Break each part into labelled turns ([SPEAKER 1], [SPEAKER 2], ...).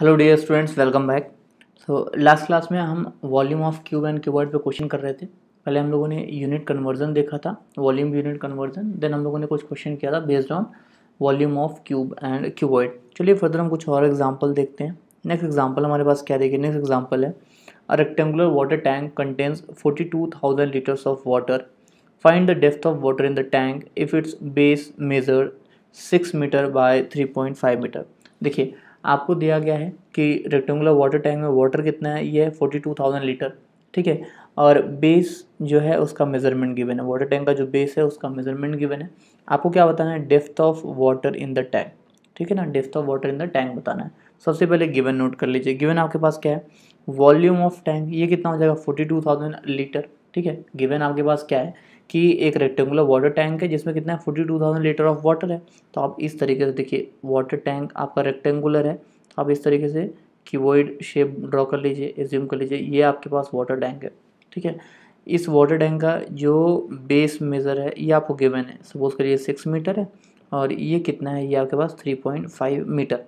[SPEAKER 1] Hello dear students welcome back so last class में हम volume of cube and cuboid पे question कर रहे थे पहले हम लोगों ने यूनिट कन्वर्जन देखा था वॉल्यूम यूनिट कन्वर्जन देन हम लोगों ने कुछ क्वेश्चन किया था based on volume of cube and cuboid चलिए फर्दर हम कुछ और एग्जाम्पल देखते हैं नेक्स्ट एग्जाम्पल हमारे पास क्या देखिए नेक्स्ट एग्जाम्पल है a rectangular water tank contains forty two thousand litres of water find the depth of water in the tank if its base measure six metre by three point five metre देखिए आपको दिया गया है कि rectangular water tank में water कितना है ये है फोर्टी टू थाउजेंड लीटर ठीक है और बेस जो है उसका मेजरमेंट गिवन है वाटर टैंक का जो बेस है उसका मेजरमेंट गिवन है आपको क्या बताना है depth of water in the tank ठीक है ना depth of water in the tank बताना है सबसे पहले गिवन नोट कर लीजिए गिवन आपके पास क्या है वॉल्यूम ऑफ टैंक ये कितना हो जाएगा फोर्टी टू थाउजेंड लीटर ठीक है गिवन आपके पास क्या है कि एक रेक्टेंगुलर वाटर टैंक है जिसमें कितना है forty two thousand litre of water है तो आप इस तरीके से देखिए वाटर टैंक आपका रेक्टेंगुलर है तो आप इस तरीके से कीवोइड शेप ड्रॉ कर लीजिए एज्यूम कर लीजिए ये आपके पास वाटर टैंक है ठीक है इस वाटर टैंक का जो बेस मेज़र है ये आपको गिवन है सपोज करिए सिक्स मीटर है और ये कितना है ये आपके पास थ्री पॉइंट फाइव मीटर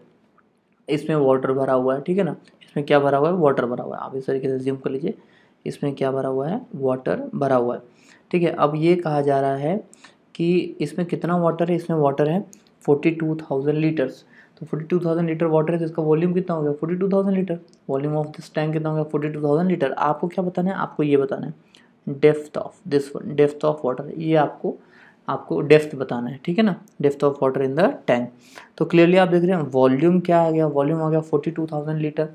[SPEAKER 1] इसमें वाटर भरा हुआ है ठीक है ना इसमें क्या भरा हुआ है वाटर भरा हुआ है आप इस तरीके से ज्यूम कर लीजिए इसमें क्या भरा हुआ है वाटर भरा हुआ है ठीक है अब ये कहा जा रहा है कि इसमें कितना वाटर है इसमें वाटर है फोर्टी टू थाउजेंड लीटर्स तो forty two thousand litre water है तो इसका वॉल्यूम कितना हो गया forty two thousand litre volume of this tank कितना हो गया फोर्टी टू थाउजेंड लीटर आपको क्या बताना है आपको ये बताना है depth of this depth of water ये आपको आपको डेफ्थ बताना है ठीक है ना depth of water in the tank तो क्लियरली आप देख रहे हैं वॉल्यूम क्या आ गया वॉल्यूम आ गया फोर्टी टू थाउजेंड लीटर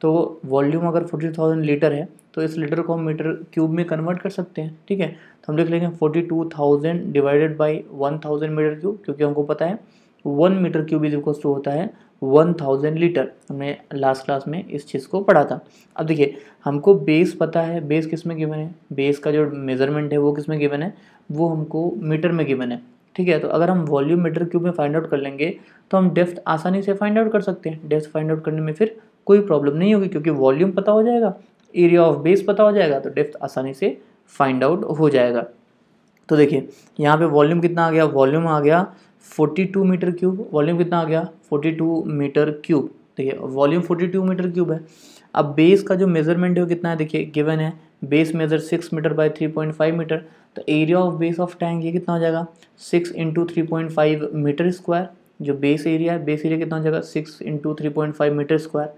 [SPEAKER 1] तो वॉल्यूम अगर फोर्टी थाउजेंड लीटर है तो इस लीटर को हम मीटर क्यूब में कन्वर्ट कर सकते हैं ठीक है तो हम लिख लेंगे forty two thousand divided by one thousand metre cube क्योंकि हमको पता है one metre cube is equal to होता है वन थाउजेंड लीटर हमने लास्ट क्लास में इस चीज़ को पढ़ा था अब देखिए हमको बेस पता है बेस किस में गिवन है बेस का जो मेजरमेंट है वो किस में गिवन है वो हमको मीटर में गिवन है ठीक है तो अगर हम वॉल्यूम मीटर क्यूब में फाइंड आउट कर लेंगे तो हम डेप्थ आसानी से फाइंड आउट कर सकते हैं डेप्थ फाइंड आउट करने में फिर कोई प्रॉब्लम नहीं होगी क्योंकि वॉल्यूम पता हो जाएगा एरिया ऑफ बेस पता हो जाएगा तो डेप्थ आसानी से फाइंड आउट हो जाएगा तो देखिए यहाँ पे वॉल्यूम कितना आ गया वॉल्यूम आ गया 42 मीटर क्यूब वॉल्यूम कितना आ गया 42 मीटर क्यूब देखिए वॉल्यूम 42 मीटर क्यूब है अब बेस का जो मेजरमेंट है वो कितना है देखिए गिवन है base measure six metre by three point five metre तो area of base of tank ये कितना हो जाएगा six into three point five metre square जो बेस एरिया है बेस एरिया कितना हो जाएगा six into three point five metre square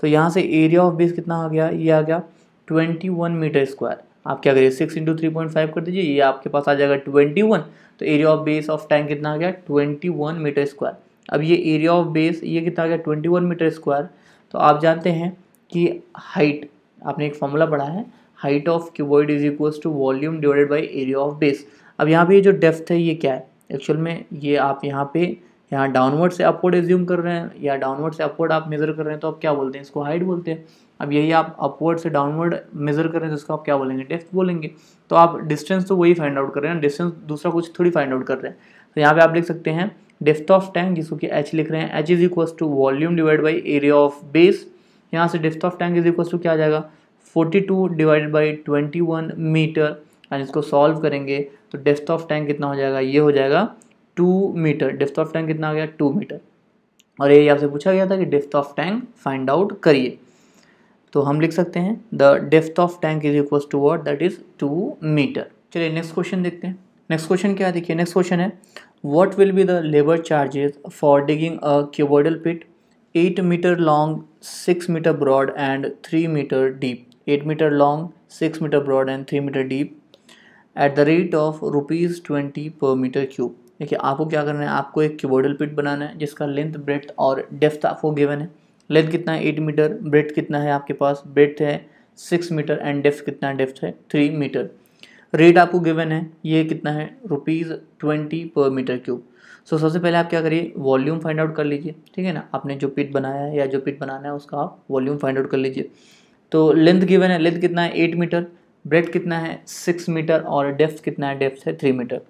[SPEAKER 1] तो यहाँ से एरिया ऑफ बेस कितना आ गया ये आ गया ट्वेंटी वन मीटर स्क्वायर आप क्या करिए six into three point five कर दीजिए ये आपके पास आ जाएगा ट्वेंटी वन तो area of base of tank कितना आ गया ट्वेंटी वन मीटर स्क्वायर अब ये एरिया ऑफ बेस ये कितना आ गया ट्वेंटी वन मीटर स्क्वायर तो आप जानते हैं कि हाइट आपने एक फॉर्मूला पढ़ा है height of cuboid is equals to volume divided by area of base अब यहाँ पर ये जो डेफ्थ है ये क्या है एक्चुअल में ये आप यहाँ पे यहाँ डाउनवर्ड से अपवर्ड एज्यूम कर रहे हैं या डाउनवर्ड से अपवर्ड आप मेज़र कर रहे हैं तो आप क्या बोलते हैं इसको हाइट बोलते हैं अब यही आप अपवर्ड से डाउनवर्ड मेज़र कर रहे हैं तो इसको आप क्या बोलेंगे डेफ्थ बोलेंगे तो आप डिस्टेंस तो वही फाइंड आउट कर रहे हैं डिस्टेंस दूसरा कुछ थोड़ी फाइंड आउट कर रहे हैं तो यहाँ पे आप लिख सकते हैं डेफ्थ ऑफ टैंक जिसको कि एच लिख रहे हैं H is equal to volume divide by area of base यहाँ से depth of tank is equal to क्या आ जाएगा forty two divide by twenty one metre and इसको सॉल्व करेंगे तो डेफ्थ ऑफ टैंक कितना हो जाएगा ये हो जाएगा two metre depth of tank कितना आ गया टू मीटर और ये आपसे पूछा गया था कि depth of tank find out करिए तो हम लिख सकते हैं the depth of tank is equal to what that is two metre चलिए नेक्स्ट क्वेश्चन देखते हैं नेक्स्ट क्वेश्चन क्या देखिए नेक्स्ट क्वेश्चन है what will be the labour charges for digging a cuboidal pit eight metre long six metre broad and three metre deep eight metre long six metre broad and three metre deep eight the rate of rupees twenty per metre cube देखिए आपको क्या करना है आपको एक क्यूबोडल पिट बनाना है जिसका लेंथ ब्रेथ और डेफ्थ आपको गिवन है लेंथ कितना है एट मीटर ब्रेथ कितना है आपके पास ब्रेथ है सिक्स मीटर एंड डेफ्थ कितना है डेफ्थ है थ्री मीटर रेट आपको गिवन है ये कितना है rupees twenty per metre cube so so, सबसे पहले आप क्या करिए वॉल्यूम फाइंड आउट कर लीजिए ठीक है ना आपने जो पिट बनाया है या जो पिट बनाना है उसका आप वॉल्यूम फाइंड आउट कर लीजिए तो लेंथ गिवन है लेंथ कितना है एट मीटर ब्रेथ कितना है सिक्स मीटर और डेफ्थ कितना है डेफ्थ है three metre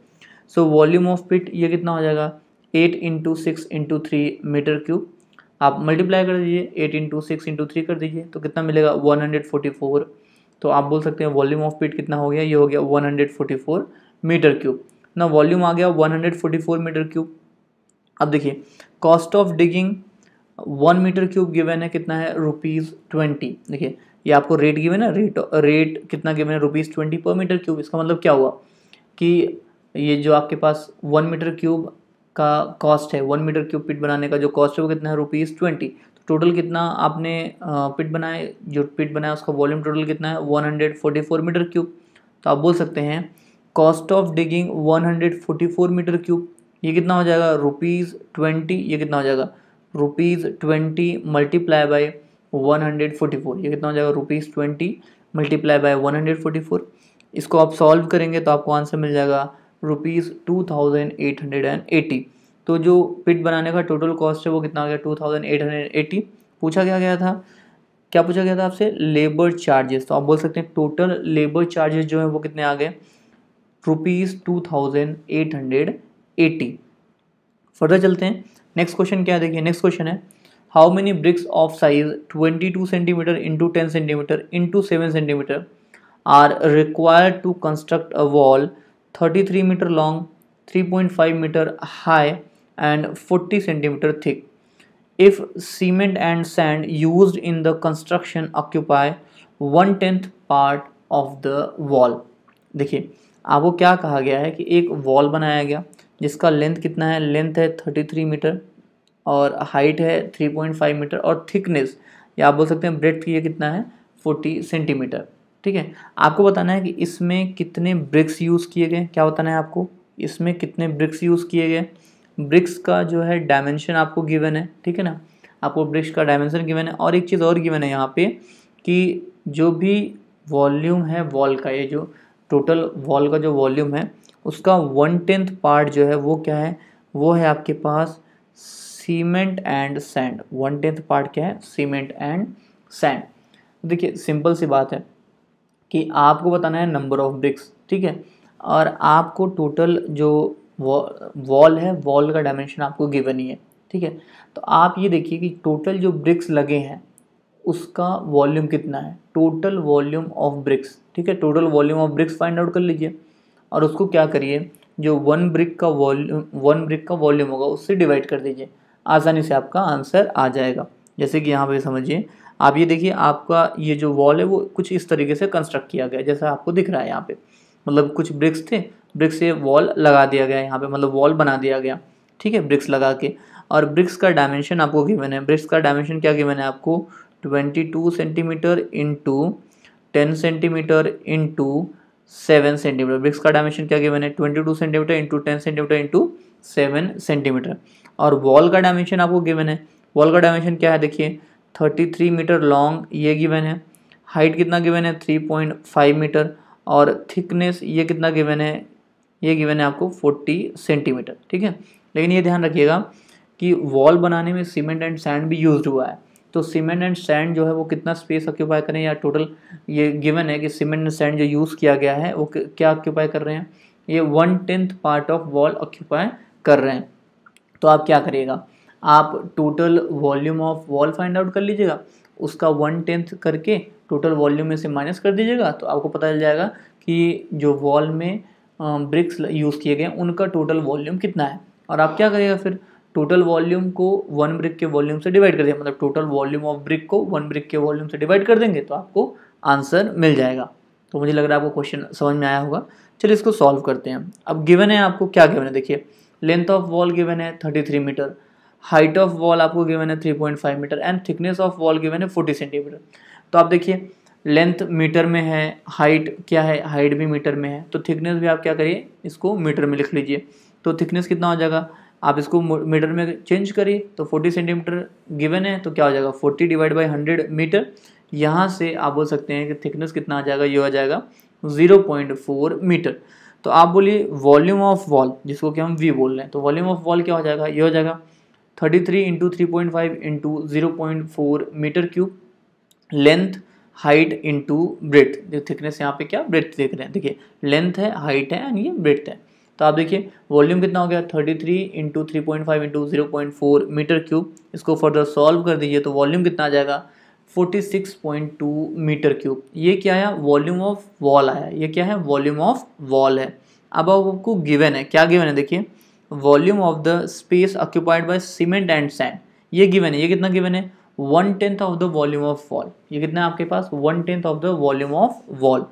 [SPEAKER 1] so volume of pit ये कितना हो जाएगा eight into six into three metre cube आप मल्टीप्लाई कर दीजिए eight into six into three कर दीजिए तो कितना मिलेगा वन हंड्रेड फोर्टी फोर तो आप बोल सकते हैं वॉल्यूम ऑफ पिट कितना हो गया ये हो गया one hundred forty four metre cube ना वॉल्यूम आ गया one hundred forty four metre cube अब देखिए cost of digging one metre cube given है कितना है रुपीज़ ट्वेंटी देखिए ये आपको रेट गिवेन है रेट रेट कितना गिवेन है rupees twenty per metre cube इसका मतलब क्या हुआ कि ये जो आपके पास वन मीटर क्यूब का कॉस्ट है वन मीटर क्यूब पिट बनाने का जो कॉस्ट है वो कितना है रुपीज़ ट्वेंटी टोटल कितना आपने पिट बनाए जो पिट बनाया उसका वॉल्यूम टोटल कितना है one hundred forty four metre cube तो आप बोल सकते हैं cost of digging one hundred forty four metre cube ये कितना हो जाएगा रुपीज़ ट्वेंटी ये कितना हो जाएगा rupees twenty multiply by four ये कितना हो जाएगा rupees twenty multiply by four इसको आप सॉल्व करेंगे तो आपको आंसर मिल जाएगा rupees two thousand eight hundred and eighty तो जो पिट बनाने का टोटल कॉस्ट है वो कितना आ गया two thousand eight hundred eighty पूछा क्या गया था क्या पूछा गया था आपसे लेबर चार्जेस तो आप बोल सकते हैं टोटल लेबर चार्जेस जो है वो कितने आ गए rupees two thousand eight hundred eighty further चलते हैं नेक्स्ट क्वेश्चन क्या देखिए नेक्स्ट क्वेश्चन है how many bricks of size twenty two centimetre into ten centimetre into seven centimetre are required to construct a wall thirty three metre long three point five metre high and forty centimetre thick if cement and sand use in the construction occupy one tenth part of the wall देखिए आपको क्या कहा गया है कि एक wall बनाया गया जिसका लेंथ कितना है लेंथ है थर्टी थ्री मीटर और हाइट है थ्री पॉइंट फाइव मीटर और थिकनेस या आप बोल सकते हैं ब्रेथ ये कितना है 40 सेंटीमीटर ठीक है आपको बताना है कि इसमें कितने ब्रिक्स यूज़ किए गए क्या बताना है आपको इसमें कितने ब्रिक्स यूज़ किए गए ब्रिक्स का जो है डायमेंशन आपको गिवन है ठीक है ना आपको ब्रिक्स का डायमेंशन गिवन है और एक चीज़ और गिवन है यहाँ पे कि जो भी वॉल्यूम है वॉल का ये जो टोटल वॉल का जो वॉल्यूम है उसका वन टेंथ पार्ट जो है वो क्या है वो है आपके पास cement and sand one tenth part क्या है सीमेंट एंड सैंड देखिए सिंपल सी बात है कि आपको बताना है नंबर ऑफ ब्रिक्स ठीक है और आपको टोटल जो वॉल है वॉल का डायमेंशन आपको गिवन ही है ठीक है तो आप ये देखिए कि टोटल जो ब्रिक्स लगे हैं उसका वॉल्यूम कितना है टोटल वॉल्यूम ऑफ ब्रिक्स ठीक है total volume of bricks find out कर लीजिए और उसको क्या करिए जो वन ब्रिक का वॉल्यूम वन ब्रिक का वॉल्यूम होगा उससे डिवाइड कर दीजिए आसानी से आपका आंसर आ जाएगा जैसे कि यहाँ पे समझिए आप ये देखिए आपका ये जो वॉल है वो कुछ इस तरीके से कंस्ट्रक्ट किया गया जैसा आपको दिख रहा है यहाँ पे मतलब कुछ ब्रिक्स थे ब्रिक्स से वॉल लगा दिया गया यहाँ पे मतलब वॉल बना दिया गया ठीक है ब्रिक्स लगा के और ब्रिक्स का डायमेंशन आपको गिवन है ब्रिक्स का डायमेंशन क्या गिवन है आपको twenty two centimetre into ten centimetre into seven centimetre bricks का डायमेंशन क्या गिवन है twenty two centimetre into ten centimetre into seven centimetre और वॉल का डायमेंशन आपको गिवन है वॉल का डायमेंशन क्या है देखिए थर्टी थ्री मीटर लॉन्ग ये गिवन है हाइट कितना गिवन है थ्री पॉइंट फाइव मीटर और थिकनेस ये कितना गिवन है ये गिवन है आपको फोर्टी सेंटीमीटर ठीक है लेकिन ये ध्यान रखिएगा कि वॉल बनाने में सीमेंट एंड सैंड भी यूज हुआ है तो सीमेंट एंड सैंड जो है वो कितना स्पेस ऑक्यूपाई करें या टोटल ये गिवन है कि सीमेंट एंड सैंड जो यूज़ किया गया है वो क्या ऑक्यूपाई कर रहे हैं ये one tenth part of wall occupy कर रहे हैं तो आप क्या करिएगा आप total volume of wall find out कर लीजिएगा उसका वन टेंथ करके टोटल वॉल्यूम में से माइनस कर दीजिएगा तो आपको पता चल जाएगा कि जो वॉल में ब्रिक्स यूज़ किए गए उनका टोटल वॉल्यूम कितना है और आप क्या करिएगा फिर टोटल वॉल्यूम को वन ब्रिक के वॉल्यूम से डिवाइड कर देंगे मतलब टोटल वॉल्यूम ऑफ ब्रिक को वन ब्रिक के वॉल्यूम से डिवाइड कर देंगे तो आपको आंसर मिल जाएगा तो मुझे लग रहा है आपको क्वेश्चन समझ में आया होगा चलिए इसको सॉल्व करते हैं अब गिवन है आपको क्या गिवन है देखिए लेंथ ऑफ वॉल गिवन है thirty three metre height of wall आपको गिवन है 3.5 metre and thickness of wall given है 40 सेंटीमीटर तो आप देखिए लेंथ मीटर में है हाइट क्या है हाइट भी मीटर में है तो थिकनेस भी आप क्या करिए इसको मीटर में लिख लीजिए तो थिकनेस कितना हो जाएगा आप इसको मीटर में चेंज करिए तो 40 सेंटीमीटर गिवन है तो क्या हो जाएगा 40 डिवाइड बाई 100 मीटर यहाँ से आप बोल सकते हैं कि थिकनेस कितना आ जाएगा ये हो जाएगा 0.4 मीटर तो आप बोलिए वॉल्यूम ऑफ वॉल जिसको कि हम वी बोल रहे हैं तो वॉल्यूम ऑफ वॉल क्या हो जाएगा ये हो जाएगा thirty three into three point five into zero point four metre cube length height into breadth thickness यहाँ पे क्या ब्रेथ देख रहे हैं देखिए लेंथ है हाइट है एंड ये ब्रेथ है तो आप देखिए वॉल्यूम कितना हो गया thirty three into three point five into zero point four metre cube इसको फर्दर सॉल्व कर दीजिए तो वॉल्यूम कितना आ जाएगा forty six point two metre cube ये क्या आया वॉल्यूम ऑफ वॉल आया ये क्या है वॉल्यूम ऑफ वॉल है अब आपको गिवन है क्या गिवन है देखिए volume of the space occupied by cement and sand ये गिवन है ये कितना गिवन है one tenth of the volume of wall ये कितना है आपके पास one tenth of the volume of wall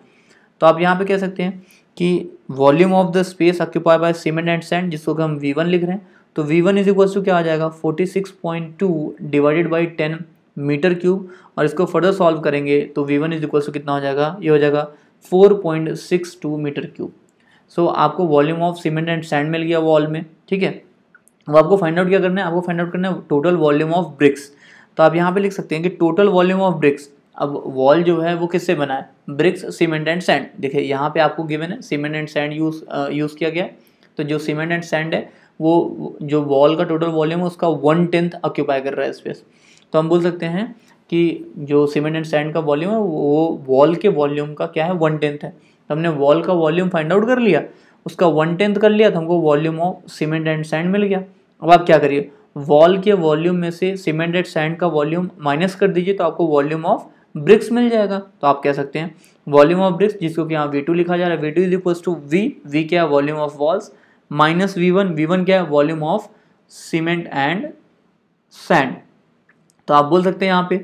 [SPEAKER 1] तो आप यहाँ पे कह सकते हैं कि volume of the space occupied by cement and sand जिसको हम वी वन लिख रहे हैं तो V one is equal to क्या आ जाएगा forty six point two divided by ten metre cube और इसको फर्दर सॉल्व करेंगे तो V one is equal to कितना हो जाएगा ये हो जाएगा four point six two metre cube so so, आपको volume of cement and sand मिल गया वॉल में ठीक है अब आपको फाइंड आउट क्या करना है आपको फाइंड आउट करना है टोटल वॉल्यूम ऑफ ब्रिक्स तो आप यहाँ पे लिख सकते हैं कि टोटल वॉल्यूम ऑफ ब्रिक्स अब वॉल जो है वो किससे बना है ब्रिक्स सीमेंट एंड सैंड देखिए यहाँ पे आपको गिवन है cement and sand use use किया गया तो जो सीमेंट एंड सैंड है वो जो वॉल का टोटल वॉल्यूम है उसका वन टेंथ ऑक्यूपाई कर रहा है स्पेस तो हम बोल सकते हैं कि जो सीमेंट एंड सैंड का वॉल्यूम है वो वॉल के वॉल्यूम का क्या है वन टेंथ है तो हमने वॉल का वॉल्यूम फाइंड आउट कर लिया उसका वन टेंथ कर लिया तो हमको volume of cement and sand मिल गया अब आप क्या करिए वॉल के वॉल्यूम में से सीमेंट एंड सैंड का वॉल्यूम माइनस कर दीजिए तो आपको वॉल्यूम ऑफ ब्रिक्स मिल जाएगा तो आप कह सकते हैं वॉल्यूम ऑफ ब्रिक्स जिसको कि यहाँ वी टू लिखा जा रहा है V two is equal to V V क्या है volume of walls minus V one V one क्या है volume of cement and sand तो आप बोल सकते हैं यहाँ पे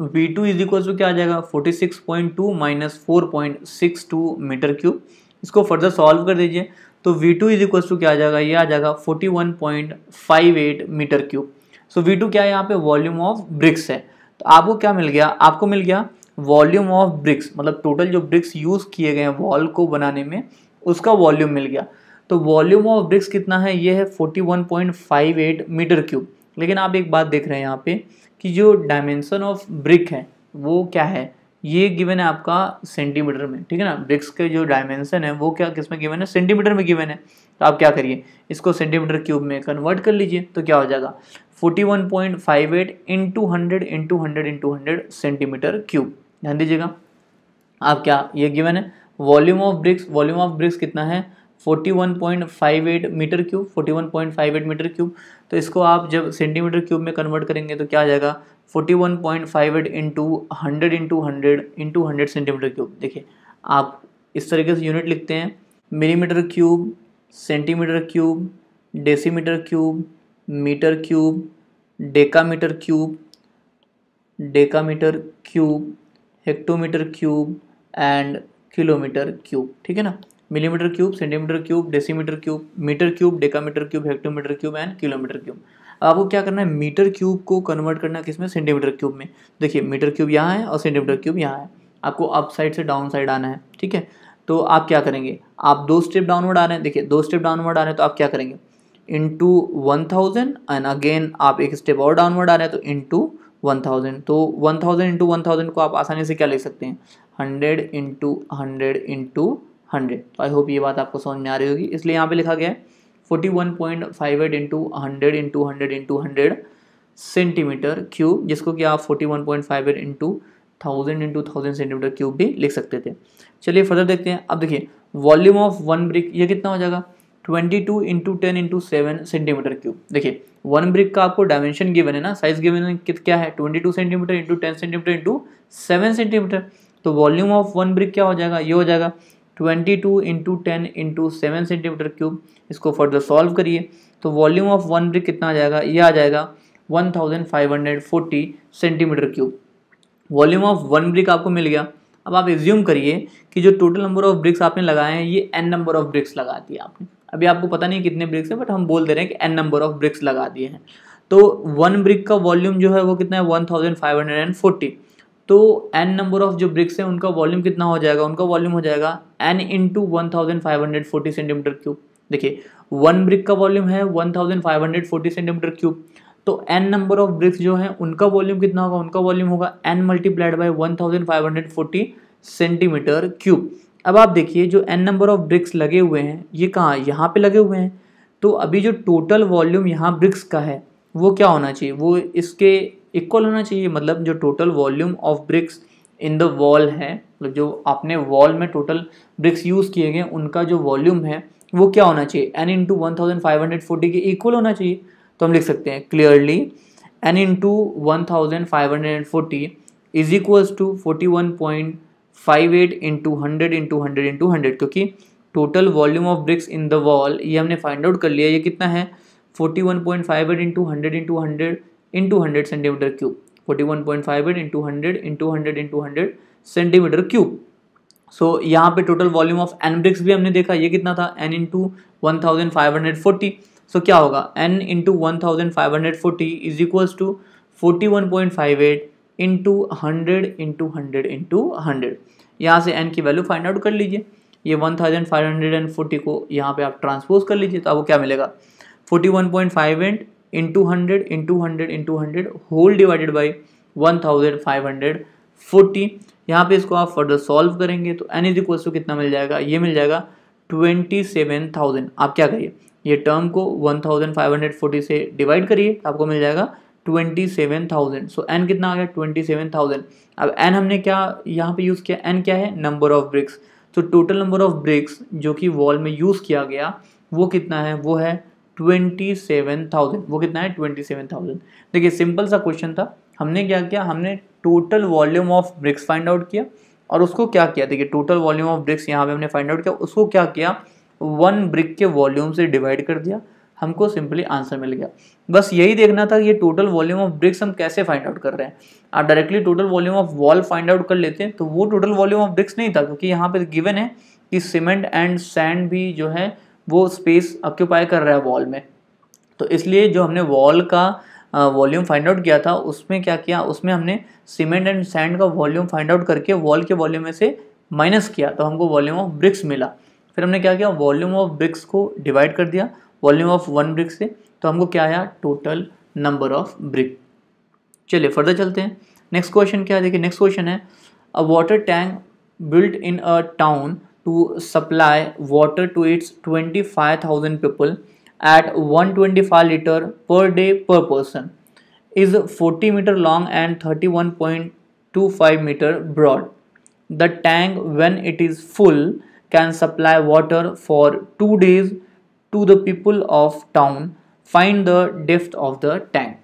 [SPEAKER 1] V two is equal to क्या आ जाएगा forty six point two minus four point six two metre cube इसको फर्दर सॉल्व कर दीजिए तो V two is equal to क्या आ जाएगा ये आ जाएगा फोर्टी मीटर क्यूब सो V2 क्या है यहाँ पे वॉल्यूम ऑफ ब्रिक्स है तो आपको क्या मिल गया आपको मिल गया वॉल्यूम ऑफ ब्रिक्स मतलब टोटल जो ब्रिक्स यूज़ किए गए हैं वॉल को बनाने में उसका वॉल्यूम मिल गया तो वॉल्यूम ऑफ ब्रिक्स कितना है ये है 41.58 मीटर क्यूब लेकिन आप एक बात देख रहे हैं यहाँ पे कि जो डायमेंशन ऑफ ब्रिक है वो क्या है ये गिवन है आपका सेंटीमीटर में ठीक है ना ब्रिक्स के जो डायमेंशन है वो क्या किसमें गिवन है सेंटीमीटर में गिवन है तो आप क्या करिए इसको सेंटीमीटर क्यूब में कन्वर्ट कर लीजिए तो क्या हो जाएगा 41.58 into hundred into hundred into hundred centimetre cube ध्यान दीजिएगा आप क्या ये गिवन है volume of bricks volume of bricks कितना है 41.58 मीटर क्यूब 41.58 मीटर क्यूब तो इसको आप जब सेंटीमीटर क्यूब में कन्वर्ट करेंगे तो क्या आ जाएगा forty one point five eight into hundred into hundred into hundred centimetre cube देखिए आप इस तरीके से यूनिट लिखते हैं millimetre cube centimetre cube decimetre cube metre cube decametre cube decametre cube hectometre cube and kilometre cube ठीक है ना millimetre cube centimetre cube decimetre cube metre cube decametre cube hectometre cube and kilometre cube आपको क्या करना है metre cube को convert करना है किसमें सेंटीमीटर क्यूब में देखिए मीटर क्यूब यहाँ है और सेंटीमीटर क्यूब यहाँ है आपको अप साइड से डाउन साइड आना है ठीक है तो आप क्या करेंगे आप दो स्टेप डाउनवर्ड आ रहे हैं देखिए दो स्टेप डाउनवर्ड आ रहे हैं तो आप क्या करेंगे into one thousand and again आप एक स्टेप और डाउनवर्ड आ रहे हैं तो इन टू वन थाउजेंड तो one thousand into one thousand को आप आसानी से क्या लिख सकते हैं hundred into hundred into hundred तो आई होप ये बात आपको समझ में आ रही होगी इसलिए यहाँ पे लिखा गया है forty one point five eight into hundred into hundred into hundred centimetre cube जिसको कि आप forty one point five eight into thousand into thousand centimetre cube भी लिख सकते थे चलिए फर्दर देखते हैं अब देखिए वॉल्यूम ऑफ वन ब्रिक ये कितना हो जाएगा twenty two into ten into seven centimetre cube देखिए वन ब्रिक का आपको डायमेंशन गिवन है ना साइज गिवन कित क्या है twenty two centimetre into ten centimetre into seven centimetre तो वॉल्यूम ऑफ वन ब्रिक क्या हो जाएगा ये हो जाएगा twenty two into ten into seven centimetre cube इसको फर्दर सॉल्व करिए तो वॉल्यूम ऑफ वन ब्रिक कितना आ जाएगा ये आ जाएगा one thousand five hundred forty centimetre cube volume of one brick आपको मिल गया अब आप एज्यूम करिए कि जो टोटल नंबर ऑफ ब्रिक्स आपने लगाए हैं ये एन नंबर ऑफ ब्रिक्स लगा दिए आपने अभी आपको पता नहीं कितने ब्रिक्स हैं बट हम बोल दे रहे हैं कि एन नंबर ऑफ ब्रिक्स लगा दिए हैं तो वन ब्रिक का वॉल्यूम जो है वो कितना है one thousand five hundred and forty तो एन नंबर ऑफ जो ब्रिक्स हैं उनका वॉल्यूम कितना हो जाएगा उनका वॉल्यूम हो जाएगा n into one thousand five hundred forty centimetre cube देखिए वन ब्रिक का वॉल्यूम है one thousand five hundred forty centimetre cube तो एन नंबर ऑफ ब्रिक्स जो हैं उनका वॉल्यूम कितना होगा उनका वॉल्यूम होगा n multiplied by one thousand five hundred forty centimetre cube अब आप देखिए जो एन नंबर ऑफ ब्रिक्स लगे हुए हैं ये कहाँ यहाँ पे लगे हुए हैं तो अभी जो टोटल वॉल्यूम यहाँ ब्रिक्स का है वो क्या होना चाहिए वो इसके इक्वल होना चाहिए मतलब जो total volume of bricks in the wall है मतलब जो आपने वॉल में टोटल ब्रिक्स यूज़ किए गए उनका जो वॉल्यूम है वो क्या होना चाहिए n into one thousand five hundred forty के इक्वल होना चाहिए तो हम लिख सकते हैं clearly n into one thousand five hundred and forty is equals to forty one point five eight into hundred into hundred into hundred क्योंकि total volume of bricks in the wall ये हमने फाइंड आउट कर लिया ये कितना है forty one point five eight into hundred into hundred into hundred centimetre cube forty one point five eight into hundred into hundred into hundred centimetre cube so यहाँ पे total volume of n bricks भी हमने देखा ये कितना था n into one thousand five hundred forty so क्या होगा n into one thousand five hundred forty is equals to forty one point five eight into hundred into hundred into hundred यहाँ से एन की वैल्यू फाइंड आउट कर लीजिए ये one thousand five hundred and forty को यहाँ पे आप ट्रांसपोज कर लीजिए तो आपको क्या मिलेगा forty one point five eight into hundred into hundred into hundred whole divided by one thousand five hundred forty यहाँ पे इसको आप फर्दर सॉल्व करेंगे तो एन इज इक्वल्स टू कितना मिल जाएगा ये मिल जाएगा ट्वेंटी सेवन थाउजेंड आप क्या करिए ये टर्म को one thousand five hundred forty से डिवाइड करिए आपको मिल जाएगा twenty seven thousand so n कितना आ गया ट्वेंटी सेवन थाउजेंड अब एन हमने क्या यहाँ पे यूज़ किया एन क्या है नंबर ऑफ ब्रिक्स तो टोटल नंबर ऑफ ब्रिक्स जो कि वॉल में यूज़ किया गया वो कितना है वो है ट्वेंटी सेवन थाउजेंड वो कितना है ट्वेंटी सेवन थाउजेंड देखिए सिंपल सा क्वेश्चन था हमने क्या किया हमने total volume of bricks find out किया और उसको क्या किया देखिए टोटल वॉल्यूम ऑफ ब्रिक्स यहाँ पे हमने फाइंड आउट किया उसको क्या किया वन ब्रिक के वॉल्यूम से डिवाइड कर दिया हमको सिंपली आंसर मिल गया बस यही देखना था कि ये टोटल वॉल्यूम ऑफ ब्रिक्स हम कैसे फाइंड आउट कर रहे हैं आप directly total volume of wall find out कर लेते हैं तो वो टोटल वॉल्यूम ऑफ ब्रिक्स नहीं था क्योंकि यहाँ पे गिवन है कि सीमेंट एंड सैंड भी जो है वो स्पेस ऑक्यूपाई कर रहा है वॉल में तो इसलिए जो हमने वॉल का वॉल्यूम फाइंड आउट किया था उसमें क्या किया उसमें हमने सीमेंट एंड सैंड का वॉल्यूम फाइंड आउट करके वॉल के वॉल्यूम में से माइनस किया तो हमको वॉल्यूम ऑफ ब्रिक्स मिला फिर हमने क्या किया वॉल्यूम ऑफ ब्रिक्स को डिवाइड कर दिया वॉल्यूम ऑफ वन ब्रिक्स से तो हमको क्या आया टोटल नंबर ऑफ ब्रिक चलिए फर्दर चलते हैं नेक्स्ट क्वेश्चन क्या है देखिए नेक्स्ट क्वेश्चन है a water tank built in a town to supply water to its 25,000 people at 125 liter per day per person is 40 meter long and 31.25 meter broad. The tank when it is full can supply water for 2 days to the people of town. Find the depth of the tank.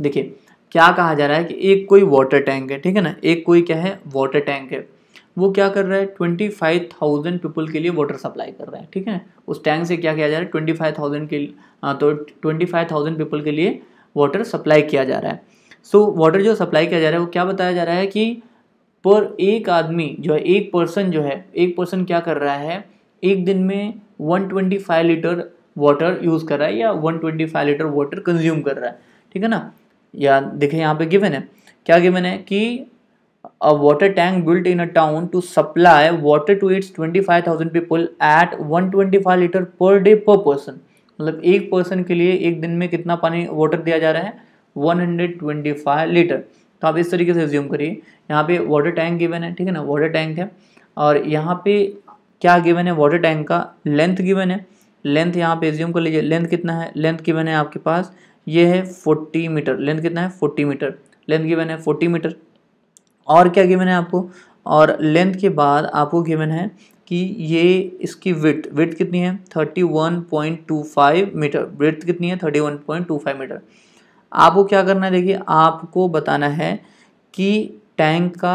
[SPEAKER 1] देखिए क्या कहा जा रहा है कि एक कोई water tank है ठीक है ना एक कोई क्या है वाटर टैंक है वो क्या कर रहा है ट्वेंटी फाइव थाउजेंड पीपल के लिए वाटर सप्लाई कर रहा है ठीक है उस टैंक से क्या किया जा रहा है ट्वेंटी फाइव थाउजेंड के आ, हाँ, तो ट्वेंटी फाइव थाउजेंड पीपल के लिए वाटर सप्लाई किया जा रहा है सो so, वाटर जो सप्लाई किया जा रहा है वो क्या बताया जा रहा है कि पर एक आदमी जो है एक पर्सन जो है एक पर्सन क्या कर रहा है एक दिन में फाइव लीटर वाटर यूज़ कर रहा है या फाइव लीटर वाटर कंज्यूम कर रहा है ठीक है ना या देखें यहाँ पे गिवन है क्या गिवन है कि a water tank built in a town to supply water to its 25,000 people at 125 litre per day per person मतलब एक पर्सन के लिए एक दिन में कितना पानी वाटर दिया जा रहा है 125 लीटर तो आप इस तरीके से रिज्यूम करिए यहाँ पे वाटर टैंक गिवन है ठीक है ना वाटर टैंक है और यहाँ पे क्या गिवन है वाटर टैंक का लेंथ गिवन है लेंथ यहाँ पे रिज्यूम कर लीजिए लेंथ कितना है लेंथ गिवन है आपके पास ये है 40 मीटर लेंथ कितना है 40 मीटर लेंथ गिवन है 40 मीटर और क्या गिवन है आपको और लेंथ के बाद आपको गिवन है कि ये इसकी विथ विथ कितनी है 31.25 मीटर विथ कितनी है 31.25 मीटर आपको क्या करना है देखिए आपको बताना है कि टैंक का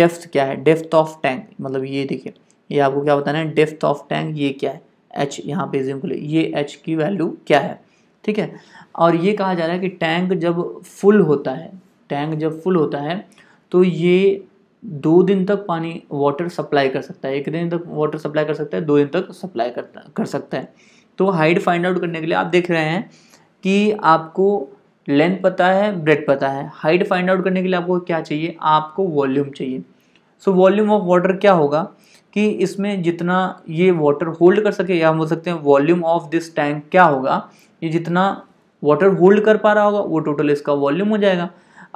[SPEAKER 1] डेफ्थ क्या है डेफ्थ ऑफ टैंक मतलब ये देखिए ये आपको क्या बताना है डेफ्थ ऑफ टैंक ये क्या है एच यहाँ पे एग्जाम्पल ये एच की वैल्यू क्या है ठीक है और ये कहा जा रहा है कि टैंक जब फुल होता है टैंक जब फुल होता है तो ये दो दिन तक पानी वाटर सप्लाई कर सकता है एक दिन तक वाटर सप्लाई कर सकता है दो दिन तक सप्लाई करता कर सकता है तो हाइट फाइंड आउट करने के लिए आप देख रहे हैं कि आपको लेंथ पता है ब्रेड पता है हाइट फाइंड आउट करने के लिए आपको क्या चाहिए आपको वॉल्यूम चाहिए सो वॉल्यूम ऑफ वाटर क्या होगा कि इसमें जितना ये वाटर होल्ड कर सके या हम बोल सकते हैं वॉल्यूम ऑफ दिस टैंक क्या होगा ये जितना वाटर होल्ड कर पा रहा होगा वो टोटल इसका वॉल्यूम हो जाएगा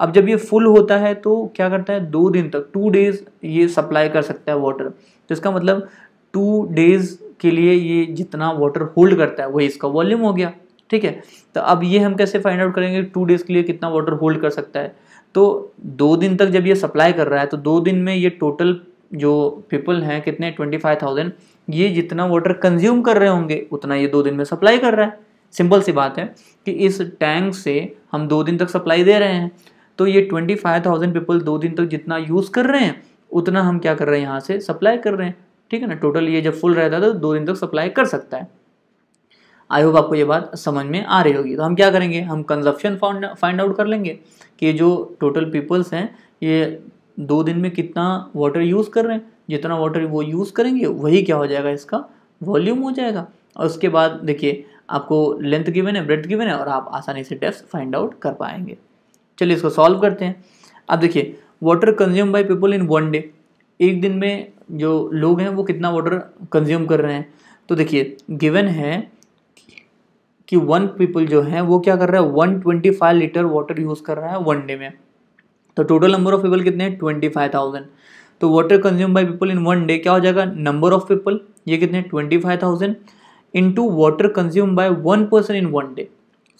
[SPEAKER 1] अब जब ये फुल होता है तो क्या करता है दो दिन तक टू डेज ये सप्लाई कर सकता है वाटर तो इसका मतलब टू डेज के लिए ये जितना वाटर होल्ड करता है वही इसका वॉल्यूम हो गया ठीक है तो अब ये हम कैसे फाइंड आउट करेंगे टू डेज़ के लिए कितना वाटर होल्ड कर सकता है तो दो दिन तक जब ये सप्लाई कर रहा है तो दो दिन में ये टोटल जो पीपल हैं कितने ट्वेंटी फाइव थाउजेंड ये जितना वाटर कंज्यूम कर रहे होंगे उतना ये दो दिन में सप्लाई कर रहा है सिंपल सी बात है कि इस टैंक से हम दो दिन तक सप्लाई दे रहे हैं तो ये ट्वेंटी फाइव थाउजेंड पीपल दो दिन तक तो जितना यूज़ कर रहे हैं उतना हम क्या कर रहे हैं यहाँ से सप्लाई कर रहे हैं ठीक है ना टोटल ये जब फुल रहता है तो दो दिन तक तो सप्लाई कर सकता है आई होप आपको ये बात समझ में आ रही होगी तो हम क्या करेंगे हम कंजप्शन फाइंड आउट कर लेंगे कि जो टोटल पीपल्स हैं ये दो दिन में कितना वाटर यूज़ कर रहे हैं जितना वाटर वो यूज़ करेंगे वही क्या हो जाएगा इसका वॉल्यूम हो जाएगा और उसके बाद देखिए आपको लेंथ गिवन है ब्रेथ गिवन है और आप आसानी से डेप्थ फाइंड आउट कर पाएंगे चलिए इसको सॉल्व करते हैं अब देखिए water consume by people in one day एक दिन में जो लोग हैं वो कितना वाटर कंज्यूम कर रहे हैं तो देखिए गिवन है कि वन पीपल जो है वो क्या कर रहा है one twenty five litre water use कर रहा है वन डे में तो टोटल नंबर ऑफ पीपल कितने हैं ट्वेंटी फाइव थाउजेंड तो water consume by people in one day क्या हो जाएगा नंबर ऑफ पीपल ये कितने twenty five thousand into water consume by one person in one day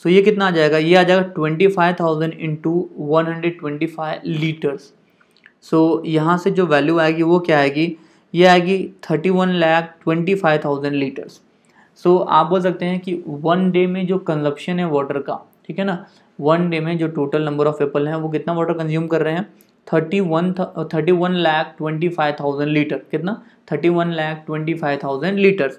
[SPEAKER 1] so ये कितना आ जाएगा ये आ जाएगा twenty five thousand into one hundred twenty five litres so यहाँ से जो वैल्यू आएगी वो क्या आएगी ये आएगी thirty one lakh twenty five thousand litres so आप बोल सकते हैं कि वन डे में जो कंजप्शन है वाटर का ठीक है ना वन डे में जो टोटल नंबर ऑफ पीपल हैं वो कितना वाटर कंज्यूम कर रहे हैं thirty one thirty one lakh twenty five thousand litre कितना thirty one lakh twenty five thousand litres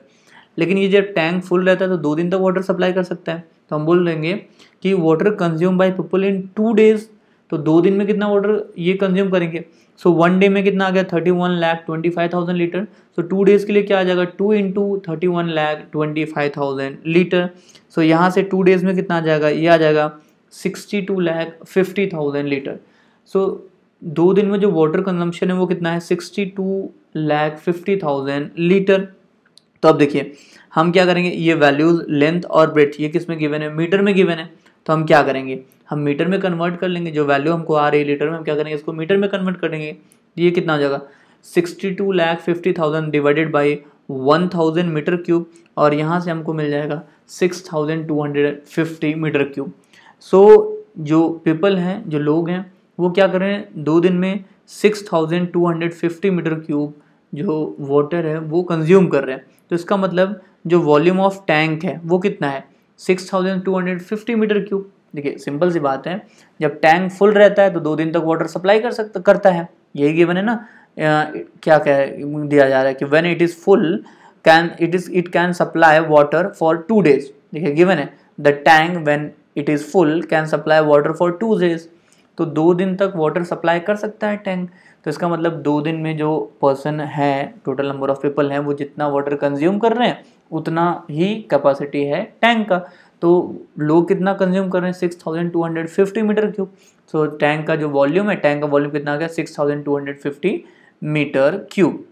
[SPEAKER 1] लेकिन ये जब टैंक फुल रहता है तो दो दिन तक वाटर सप्लाई कर सकता है तो हम बोल देंगे कि water consume by people in two days तो दो दिन में कितना वाटर ये कंज्यूम करेंगे सो वन डे में कितना आ गया thirty one lakh twenty five thousand litre so two days के लिए क्या आ जाएगा two into thirty one lakh twenty five thousand litre so यहाँ से टू डेज में कितना आ जाएगा ये आ जाएगा sixty two lakh fifty thousand litre so दो दिन में जो वाटर कंजम्पशन है वो कितना है sixty two lakh fifty thousand litre तो अब देखिए हम क्या करेंगे ये वैल्यूज लेंथ और ब्रेथ ये किस में गिवन है मीटर में गिवन है तो हम क्या करेंगे हम मीटर में कन्वर्ट कर लेंगे जो वैल्यू हमको आ रही है लीटर में हम क्या करेंगे इसको मीटर में कन्वर्ट करेंगे ये कितना हो जाएगा sixty two lakh fifty thousand divided by one thousand metre cube और यहाँ से हमको मिल जाएगा six thousand two hundred fifty metre cube so जो पीपल हैं जो लोग हैं वो क्या कर रहे हैं दो दिन में six thousand two hundred fifty metre cube जो वाटर है वो कंज्यूम कर रहे हैं तो इसका मतलब जो वॉल्यूम ऑफ टैंक है वो कितना है 6250 मीटर क्यूब देखिए सिंपल सी बात है जब टैंक फुल रहता है तो दो दिन तक वाटर सप्लाई कर सकता करता है यही गिवन है ना क्या कह दिया जा रहा है कि when it is full can it is it can supply water for two days देखिए गिवन है the tank when it is full can supply water for two days तो दो दिन तक वाटर सप्लाई कर सकता है टैंक तो इसका मतलब दो दिन में जो पर्सन है टोटल नंबर ऑफ पीपल हैं वो जितना वाटर कंज्यूम कर रहे हैं उतना ही कैपेसिटी है टैंक का तो लोग कितना कंज्यूम कर रहे हैं six thousand two hundred fifty metre cube so tank का जो वॉल्यूम है टैंक का वॉल्यूम कितना आ गया six thousand two hundred fifty metre cube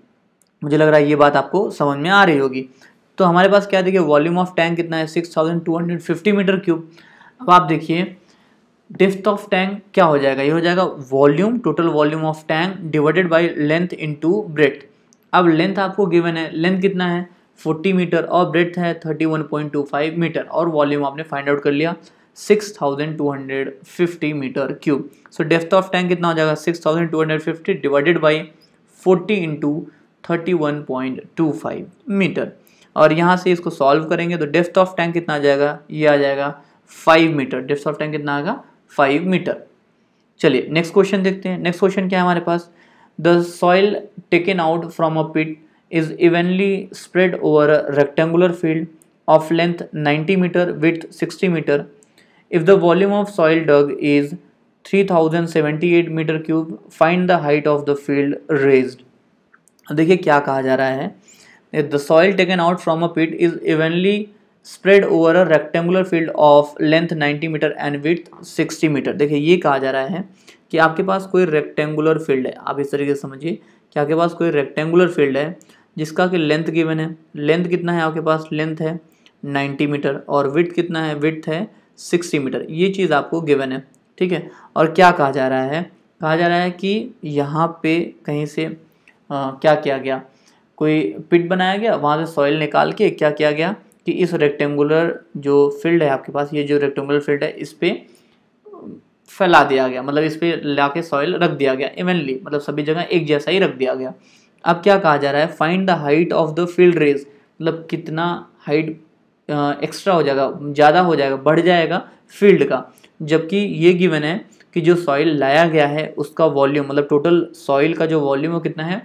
[SPEAKER 1] मुझे लग रहा है ये बात आपको समझ में आ रही होगी तो हमारे पास क्या देखिए वॉल्यूम ऑफ टैंक कितना है six thousand two hundred fifty metre cube अब आप देखिए डेफ्थ ऑफ टैंक क्या हो जाएगा ये हो जाएगा volume total volume of tank divided by length in breadth अब लेंथ आपको गिवन है लेंथ कितना है 40 मीटर और ब्रेथ है 31.25 मीटर और वॉल्यूम आपने फाइंड आउट कर लिया 6250 metre cube so depth of tank कितना हो जाएगा 6250 divided by 40 into thirty metre और यहाँ से इसको सॉल्व करेंगे तो डेफ्थ ऑफ टैंक कितना आ जाएगा ये आ जाएगा five metre depth of tank कितना आएगा फाइव मीटर चलिए नेक्स्ट क्वेश्चन देखते हैं नेक्स्ट क्वेश्चन क्या है हमारे पास the soil taken out from a pit is evenly spread over a rectangular field of length 90 metre with 60 metre of soil dug is three thousand seventy 3078 metre cube find the height of the field raised देखिए क्या कहा जा रहा है the soil taken out from a pit is evenly spread over a rectangular field of length 90 metre and with 60 metre देखिए ये कहा जा रहा है कि आपके पास कोई रेक्टेंगुलर फील्ड है आप इस तरीके से समझिए कि आपके पास कोई रेक्टेंगुलर फील्ड है जिसका कि लेंथ गिवन है लेंथ कितना है आपके पास लेंथ है 90 मीटर और विथ कितना है विथ है 60 मीटर ये चीज़ आपको गिवन है ठीक है और क्या कहा जा रहा है कहा जा रहा है कि यहाँ पे कहीं से आ, क्या किया गया कोई पिट बनाया गया वहाँ से सॉइल निकाल के क्या किया गया कि इस रेक्टेंगुलर जो फील्ड है आपके पास ये जो रेक्टेंगुलर फील्ड है इस पर फैला दिया गया मतलब इस पर ला के सॉइल रख दिया गया इवनली मतलब सभी जगह एक जैसा ही रख दिया गया अब क्या कहा जा रहा है find the height of the field raise मतलब कितना हाइट एक्स्ट्रा हो जाएगा ज़्यादा हो जाएगा बढ़ जाएगा फील्ड का जबकि ये गिवन है कि जो सॉइल लाया गया है उसका वॉल्यूम मतलब टोटल सॉइल का जो वॉल्यूम वो कितना है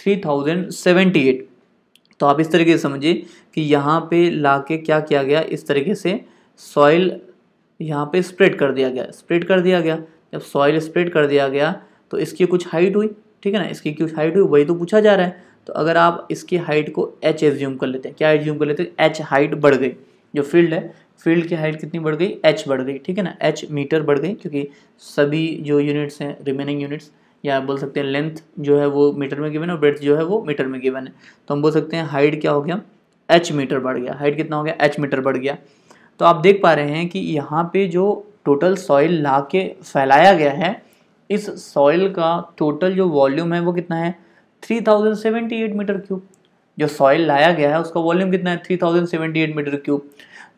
[SPEAKER 1] थ्री थाउजेंड सेवेंटी एट तो आप इस तरीके से समझिए कि यहाँ पे ला के क्या किया गया इस तरीके से सॉइल यहाँ पे स्प्रेड कर दिया गया स्प्रेड कर दिया गया जब सॉइल स्प्रेड कर दिया गया तो इसकी कुछ हाइट हुई ठीक है ना इसकी कुछ हाइट हुई वही तो पूछा जा रहा है तो अगर आप इसकी हाइट को एच एज्यूम कर लेते हैं क्या एज्यूम कर लेते हैं एच हाइट बढ़ गई जो फील्ड है फील्ड की हाइट कितनी बढ़ गई एच बढ़ गई ठीक है ना एच मीटर बढ़ गई क्योंकि सभी जो यूनिट्स हैं रिमेनिंग यूनिट्स या बोल सकते हैं लेंथ जो है वो मीटर में गिवन है और ब्रेथ जो है वो मीटर में गिवन है तो हम बोल सकते हैं हाइट क्या हो गया एच मीटर बढ़ गया हाइट कितना हो गया एच मीटर बढ़ गया तो आप देख पा रहे हैं कि यहाँ पे जो टोटल सॉइल ला के फैलाया गया है इस सॉइल का टोटल जो वॉल्यूम है वो कितना है थ्री मीटर क्यूब जो सॉइल लाया गया है उसका वॉल्यूम कितना है थ्री मीटर क्यूब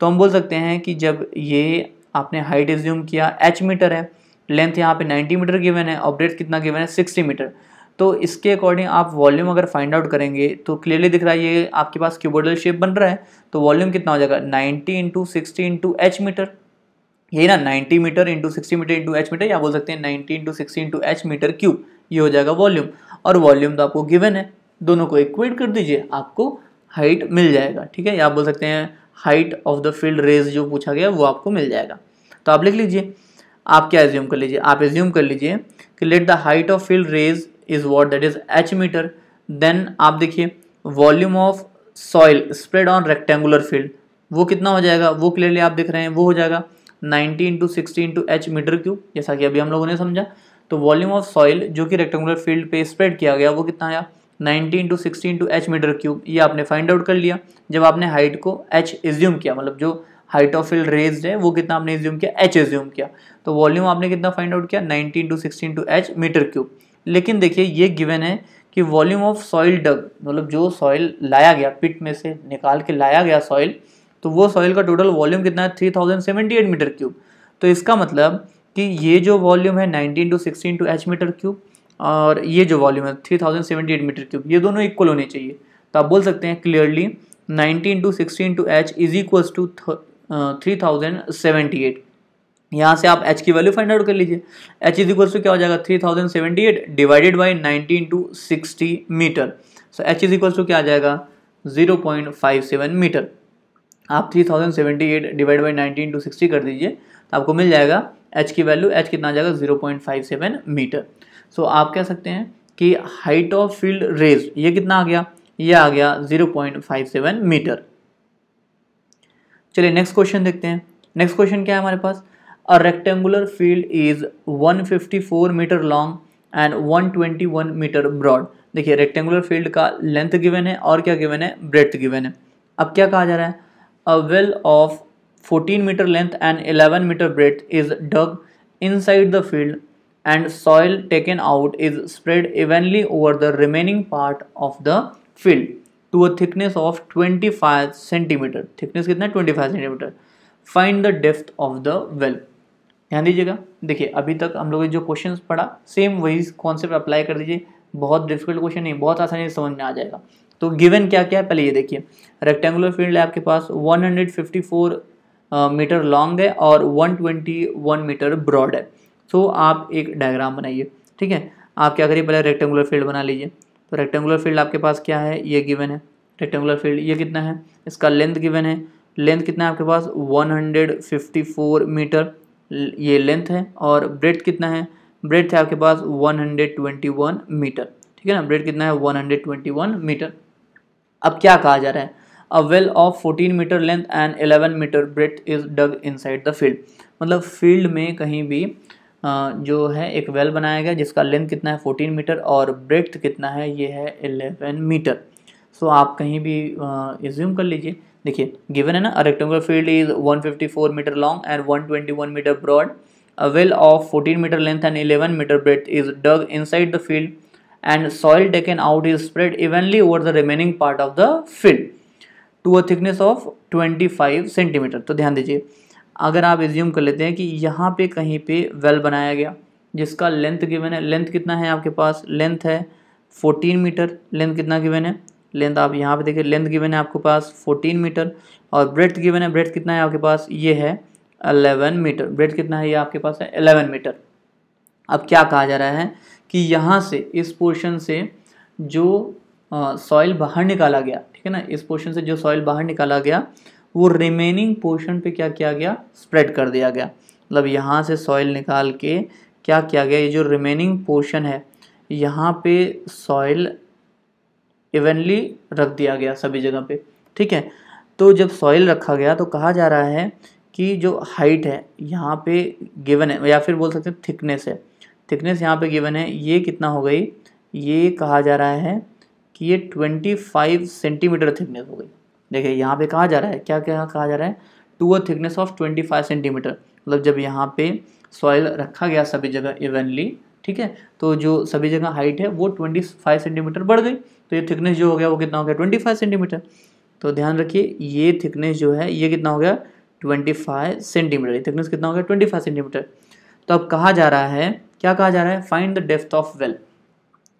[SPEAKER 1] तो हम बोल सकते हैं कि जब ये आपने हाइट एज्यूम किया एच मीटर है लेंथ यहाँ पे 90 मीटर गिवन है और ब्रेथ कितना गिवन है 60 मीटर तो इसके अकॉर्डिंग आप वॉल्यूम अगर फाइंड आउट करेंगे तो क्लियरली दिख रहा है ये आपके पास क्यूबोडल शेप बन रहा है तो वॉल्यूम कितना हो जाएगा 90 into sixty into h metre यही ना 90 मीटर into sixty metre into h metre या बोल सकते हैं 90 into sixty into h metre cube ये हो जाएगा वॉल्यूम और वॉल्यूम तो आपको गिवन है दोनों को इक्वेट कर दीजिए आपको हाइट मिल जाएगा ठीक है या बोल सकते हैं height of the field raise जो पूछा गया वो आपको मिल जाएगा तो आप लिख लीजिए आप क्या एज्यूम कर लीजिए आप एज्यूम कर लीजिए कि let the height of field raise is what that is h metre then आप देखिए volume of soil spread on rectangular field वो कितना हो जाएगा वो क्लियरली आप देख रहे हैं वो हो जाएगा 90 into sixty into h metre cube जैसा कि अभी हम लोगों ने समझा तो वॉल्यूम ऑफ सॉइल जो कि रेक्टेंगुलर फील्ड पे स्प्रेड किया गया वो कितना आया 90 into sixty into h metre cube ये आपने फाइंड आउट कर लिया जब आपने हाइट को एच एज्यूम किया मतलब जो हाइट ऑफ फील्ड रेज है वो कितना आपने एज्यूम किया एच एज्यूम किया तो वॉल्यूम आपने कितना फाइंड आउट किया ninety two sixteen two h metre cube लेकिन देखिए ये गिवन है कि वॉल्यूम ऑफ सॉइल डग मतलब जो सॉइल लाया गया पिट में से निकाल के लाया गया सॉइल तो वो सॉइल का टोटल वॉल्यूम कितना है three thousand seventy eight metre cube तो इसका मतलब कि ये जो वॉल्यूम है nineteen two sixteen two h metre cube और ये जो वॉल्यूम है three thousand seventy eight metre cube ये दोनों इक्वल होने चाहिए तो आप बोल सकते हैं clearly nineteen two sixteen two h is equals to three thousand seventy eight यहाँ से आप h की वैल्यू फाइंड आउट कर लीजिए h इज इक्वल टू क्या हो जाएगा 3078 divided by 19 two sixty metre so h is equal to क्या आ जाएगा 0.57 मीटर आप 3078 डिवाइड बाय 19 टू सिक्सटी कर दीजिए तो आपको मिल जाएगा h की वैल्यू h कितना आ जाएगा 0.57 मीटर सो so, आप कह सकते हैं कि हाइट ऑफ फील्ड रेज ये कितना आ गया ये आ गया 0.57 मीटर चलिए नेक्स्ट क्वेश्चन देखते हैं नेक्स्ट क्वेश्चन क्या है हमारे पास A rectangular field is 154 meter long and 121 metre broad देखिए रेक्टेंगुलर फील्ड का लेंथ गिवन है और क्या गिवन है ब्रेथ गिवन है अब क्या कहा जा रहा है a well of 14 metre length and 11 metre breadth is dug inside the field and soil taken out is spread evenly over the remaining part of the field to a thickness of 25 centimetre thickness कितना है 25 centimetre find the depth of the well ध्यान दीजिएगा देखिए अभी तक हम लोग जो क्वेश्चन पढ़ा सेम वही कॉन्सेप्ट अप्लाई कर दीजिए बहुत डिफिकल्ट क्वेश्चन नहीं बहुत आसानी से समझ में आ जाएगा तो गिवन क्या क्या है पहले ये देखिए रेक्टेंगुलर फील्ड है आपके पास 154 मीटर लॉन्ग है और 121 मीटर ब्रॉड है सो so, आप एक डायग्राम बनाइए ठीक है आप क्या करिए पहले रेक्टेंगुलर फील्ड बना लीजिए तो रेक्टेंगुलर फील्ड आपके पास क्या है ये गिवन है रेक्टेंगुलर फील्ड ये कितना है इसका लेंथ गिवन है लेंथ कितना है आपके पास वन मीटर ये लेंथ है और ब्रेथ कितना है ब्रेथ है आपके पास 121 मीटर ठीक है ना ब्रेथ कितना है 121 मीटर अब क्या कहा जा रहा है a well of 14 metre length and 11 metre breadth is dug inside the field मतलब फील्ड में कहीं भी जो है एक वेल बनाया गया जिसका लेंथ कितना है 14 मीटर और ब्रेथ कितना है ये है 11 मीटर सो so, आप कहीं भी रिज्यूम कर लीजिए देखिए गिवन है ना a rectangular field is 154 metre long and 121 metre broad a well of 14 metre length and 11 metre breadth is dug inside the field and soil taken out is spread evenly over the remaining part of the field to a thickness of 25 centimetre तो ध्यान दीजिए अगर आप resume कर लेते हैं कि यहाँ पे कहीं पे वेल बनाया गया जिसका लेंथ गिवन है लेंथ कितना है आपके पास लेंथ है 14 मीटर लेंथ कितना गिवन है लेंथ आप यहाँ पे देखिए लेंथ गिवन है आपके पास 14 मीटर और ब्रेथ गिवन है ब्रेथ कितना है आपके पास ये है 11 मीटर ब्रेथ कितना है ये आपके पास है 11 मीटर अब क्या कहा जा रहा है कि यहाँ से इस पोर्शन से जो सॉइल बाहर निकाला गया ठीक है ना इस पोर्शन से जो सॉइल बाहर निकाला गया वो रिमेनिंग पोर्शन पे क्या किया गया स्प्रेड कर दिया गया मतलब यहाँ से सॉइल निकाल के क्या किया गया ये जो रिमेनिंग पोर्शन है यहाँ पे सॉइल इवनली रख दिया गया सभी जगह पे ठीक है तो जब सॉइल रखा गया तो कहा जा रहा है कि जो हाइट है यहाँ पे गिवन है या फिर बोल सकते हैं थिकनेस है थिकनेस यहाँ पे गिवन है ये कितना हो गई ये कहा जा रहा है कि ये ट्वेंटी फाइव सेंटीमीटर थिकनेस हो गई देखिए यहाँ पे कहा जा रहा है क्या क्या कहा जा रहा है to a thickness of twenty five centimetre मतलब जब यहाँ पे सॉइल रखा गया सभी जगह इवनली ठीक है तो जो सभी जगह हाइट है वो ट्वेंटी फाइव सेंटीमीटर बढ़ गई तो ये थिकनेस जो हो गया वो कितना हो गया ट्वेंटी फाइव सेंटीमीटर तो ध्यान रखिए ये थिकनेस जो है ये कितना हो गया ट्वेंटी फाइव सेंटीमीटर ये थिकनेस कितना हो गया ट्वेंटी फाइव सेंटीमीटर तो अब कहा जा रहा है क्या कहा जा रहा है find the depth of well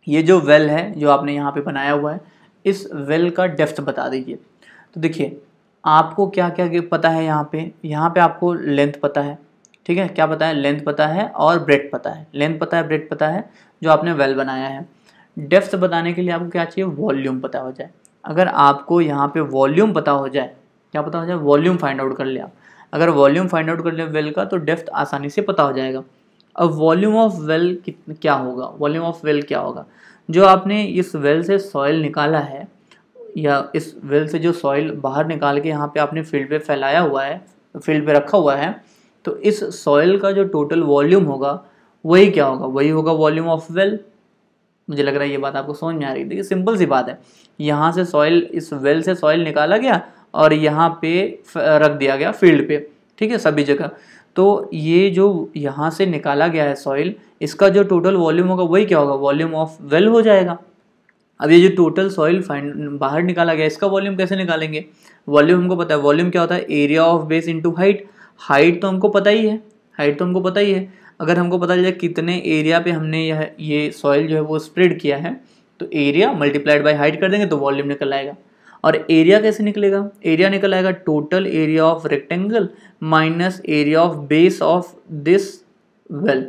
[SPEAKER 1] ये जो वेल है जो आपने यहाँ पे बनाया हुआ है इस वेल का डेफ्थ बता दीजिए तो देखिए आपको क्या क्या पता है यहाँ पे यहाँ पे आपको लेंथ पता है ठीक है क्या पता है लेंथ पता है और ब्रेड पता है लेंथ पता है ब्रेड पता है जो आपने वेल बनाया है डेप्थ बताने के लिए आपको क्या चाहिए वॉल्यूम पता हो जाए अगर आपको यहाँ पे वॉल्यूम पता हो जाए क्या पता हो जाए वॉल्यूम फाइंड आउट कर ले आप अगर वॉल्यूम फाइंड आउट कर ले वेल का तो डेफ्थ आसानी से पता हो जाएगा अब वॉल्यूम ऑफ वेल कितना क्या होगा वॉल्यूम ऑफ वेल क्या होगा जो आपने इस वेल से सॉइल निकाला है या इस वेल से जो सॉइल बाहर निकाल के यहाँ पे आपने फील्ड पे फैलाया हुआ है फील्ड पे रखा हुआ है तो इस सॉइल का जो टोटल वॉल्यूम होगा वही क्या होगा वही होगा वॉल्यूम ऑफ वेल मुझे लग रहा है ये बात आपको समझ में आ रही है देखिए सिंपल सी बात है यहाँ से सॉइल इस वेल से सॉइल निकाला गया और यहाँ पे रख दिया गया फील्ड पे ठीक है सभी जगह तो ये जो यहाँ से निकाला गया है सॉइल इसका जो टोटल वॉल्यूम होगा वही क्या होगा वॉल्यूम ऑफ वेल हो जाएगा अब ये जो टोटल सॉइल बाहर निकाला गया इसका वॉल्यूम कैसे निकालेंगे वॉल्यूम हमको पता है वॉल्यूम क्या होता है area of base into height height तो हमको पता ही है हाइट तो हमको पता ही है अगर हमको पता चले कितने एरिया पे हमने यह ये सॉइल जो है वो स्प्रेड किया है तो एरिया मल्टीप्लाइड बाई हाइट कर देंगे तो वॉल्यूम निकल आएगा और एरिया कैसे निकलेगा एरिया निकल आएगा total area of rectangle minus area of base of this well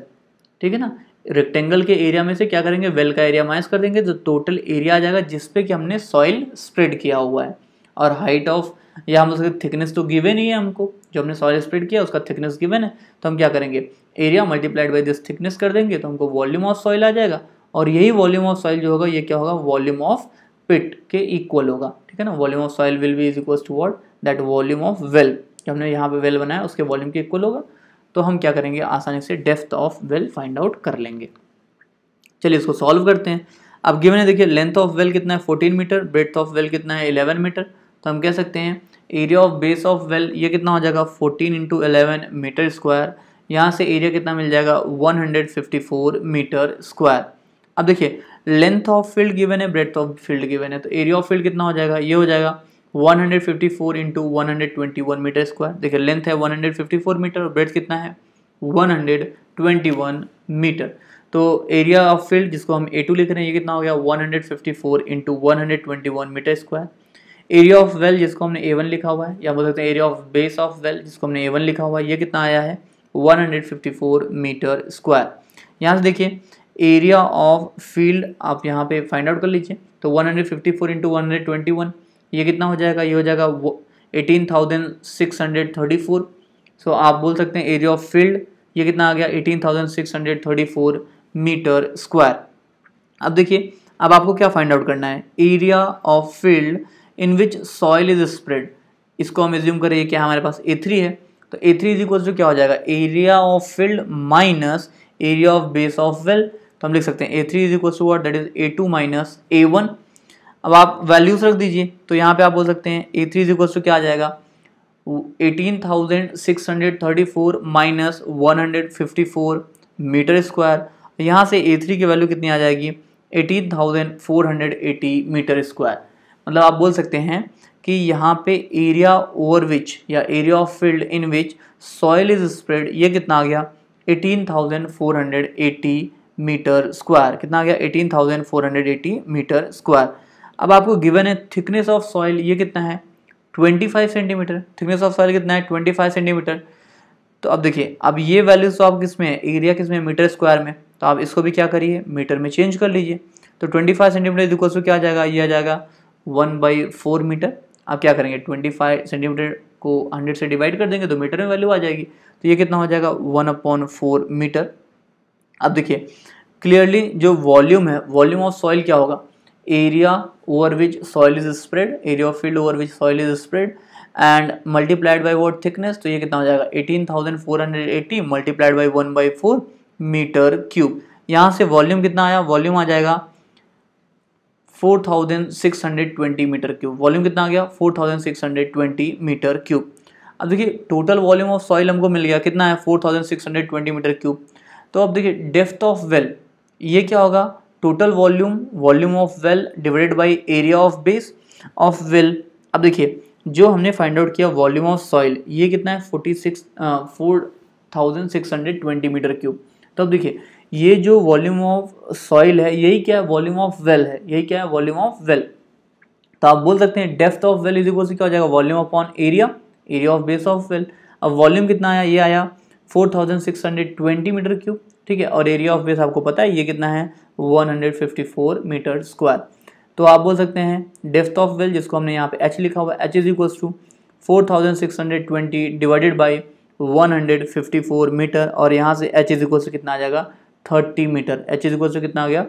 [SPEAKER 1] ठीक है ना रेक्टेंगल के एरिया में से क्या करेंगे वेल का एरिया माइनस कर देंगे तो टोटल एरिया आ जाएगा जिसपे कि हमने सॉइल स्प्रेड किया हुआ है और हाइट ऑफ या हम उसके थिकनेस तो गिवन ही है हमको जो हमने सॉइल स्प्रेड किया उसका थिकनेस गिवन है तो हम क्या करेंगे area multiplied by this thickness कर देंगे तो हमको वॉल्यूम ऑफ सॉइल आ जाएगा और यही वॉल्यूम ऑफ सॉइल जो होगा ये क्या होगा वॉल्यूम ऑफ पिट के इक्वल होगा ठीक है ना volume of soil will be is equal to what that volume of well जो हमने यहाँ पे वेल बनाया उसके वॉल्यूम के इक्वल होगा तो हम क्या करेंगे आसानी से depth of well find out कर लेंगे चलिए इसको सॉल्व करते हैं अब गिवन है देखिए लेंथ ऑफ वेल कितना है 14 मीटर ब्रेथ ऑफ वेल कितना है 11 मीटर तो हम कह सकते हैं area of base of well ये कितना हो जाएगा 14 इंटू एलेवन मीटर स्क्वायर यहाँ से एरिया कितना मिल जाएगा 154 मीटर स्क्वायर अब देखिए लेंथ ऑफ फील्ड गिवन है ब्रेथ ऑफ फील्ड गिवन है तो एरिया ऑफ फील्ड कितना हो जाएगा ये हो जाएगा 154 hundred fifty four into one metre square देखिए लेंथ है 154 मीटर और ब्रेथ कितना है 121 मीटर तो एरिया ऑफ फील्ड जिसको हम ए टू लिख रहे हैं ये कितना हो गया 154 hundred fifty four into one metre square area of well जिसको हमने ए लिखा हुआ है या बोल सकते हैं area of base of well जिसको हमने ए लिखा हुआ है ये कितना आया है 154 मीटर स्क्वायर यहाँ से देखिए एरिया ऑफ फील्ड आप यहाँ पे फाइंड आउट कर लीजिए तो 154 hundred fifty four into one hundred twenty one ये कितना हो जाएगा ये हो जाएगा वो eighteen thousand six hundred thirty four so आप बोल सकते हैं एरिया ऑफ फील्ड ये कितना आ गया eighteen thousand six hundred thirty four metre square अब देखिए अब आपको क्या फाइंड आउट करना है area of field in which soil is spread इसको हम एज्यूम करें कि हमारे पास ए थ्री है तो A three is equal to क्या हो जाएगा area of field minus area of base of well तो हम लिख सकते हैं A three is equal to what that is A two minus A one अब आप वैल्यूज रख दीजिए तो यहाँ पे आप बोल सकते हैं A three is equal to क्या आ जाएगा eighteen thousand six hundred thirty four minus one hundred fifty four metre square यहाँ से ए थ्री की वैल्यू कितनी आ जाएगी eighteen thousand four hundred eighty metre square मतलब आप बोल सकते हैं कि यहाँ पे एरिया ओवर विच या area of field in which soil is spread ये कितना आ गया 18,480 मीटर स्क्वायर कितना आ गया 18,480 मीटर स्क्वायर अब आपको गिवन है थिकनेस ऑफ सॉइल ये कितना है 25 सेंटीमीटर थिकनेस ऑफ सॉइल कितना है 25 सेंटीमीटर तो अब देखिए अब ये वैल्यूज तो आप किस में है एरिया किस में मीटर स्क्वायर में तो आप इसको भी क्या करिए मीटर में चेंज कर लीजिए तो 25 सेंटीमीटर इक्वल क्या आ जाएगा ये आ जाएगा वन बाई फोर मीटर आप क्या करेंगे ट्वेंटी फाइव सेंटीमीटर को हंड्रेड से डिवाइड कर देंगे तो मीटर में वैल्यू आ जाएगी तो ये कितना हो जाएगा वन अपॉन फोर मीटर अब देखिए क्लियरली जो वॉल्यूम है वॉल्यूम ऑफ सॉइल क्या होगा area over which soil is spread area of field over which soil is spread and multiplied by what thickness तो ये कितना हो जाएगा eighteen thousand four hundred eighty multiplied by one by four metre cube यहाँ से volume कितना आया volume आ जाएगा 4620 मीटर क्यूब वॉल्यूम कितना आ गया 4620 मीटर क्यूब अब देखिए टोटल वॉल्यूम ऑफ सॉइल हमको मिल गया कितना है 4620 मीटर क्यूब तो अब देखिए डेफ्थ ऑफ वेल ये क्या होगा total volume volume of well divided by area of base of well अब देखिए जो हमने फाइंड आउट किया वॉल्यूम ऑफ सॉइल ये कितना है forty six four thousand six hundred twenty metre cube तो अब देखिए ये जो वॉल्यूम ऑफ सॉइल है यही क्या है वॉल्यूम ऑफ वेल है यही क्या है वॉल्यूम ऑफ वेल तो आप बोल सकते हैं depth of well is equal से क्या हो जाएगा volume upon area area of base of well अब वॉल्यूम कितना आया ये आया 4620 मीटर क्यूब ठीक है और एरिया ऑफ बेस आपको पता है ये कितना है 154 मीटर स्क्वायर तो आप बोल सकते हैं डेफ्थ ऑफ वेल जिसको हमने यहाँ पे एच लिखा हुआ H is equals to twenty divided by 154 metre और यहाँ से एच इज इक्वल्स से कितना आ जाएगा thirty metre H is equal to कितना आ गया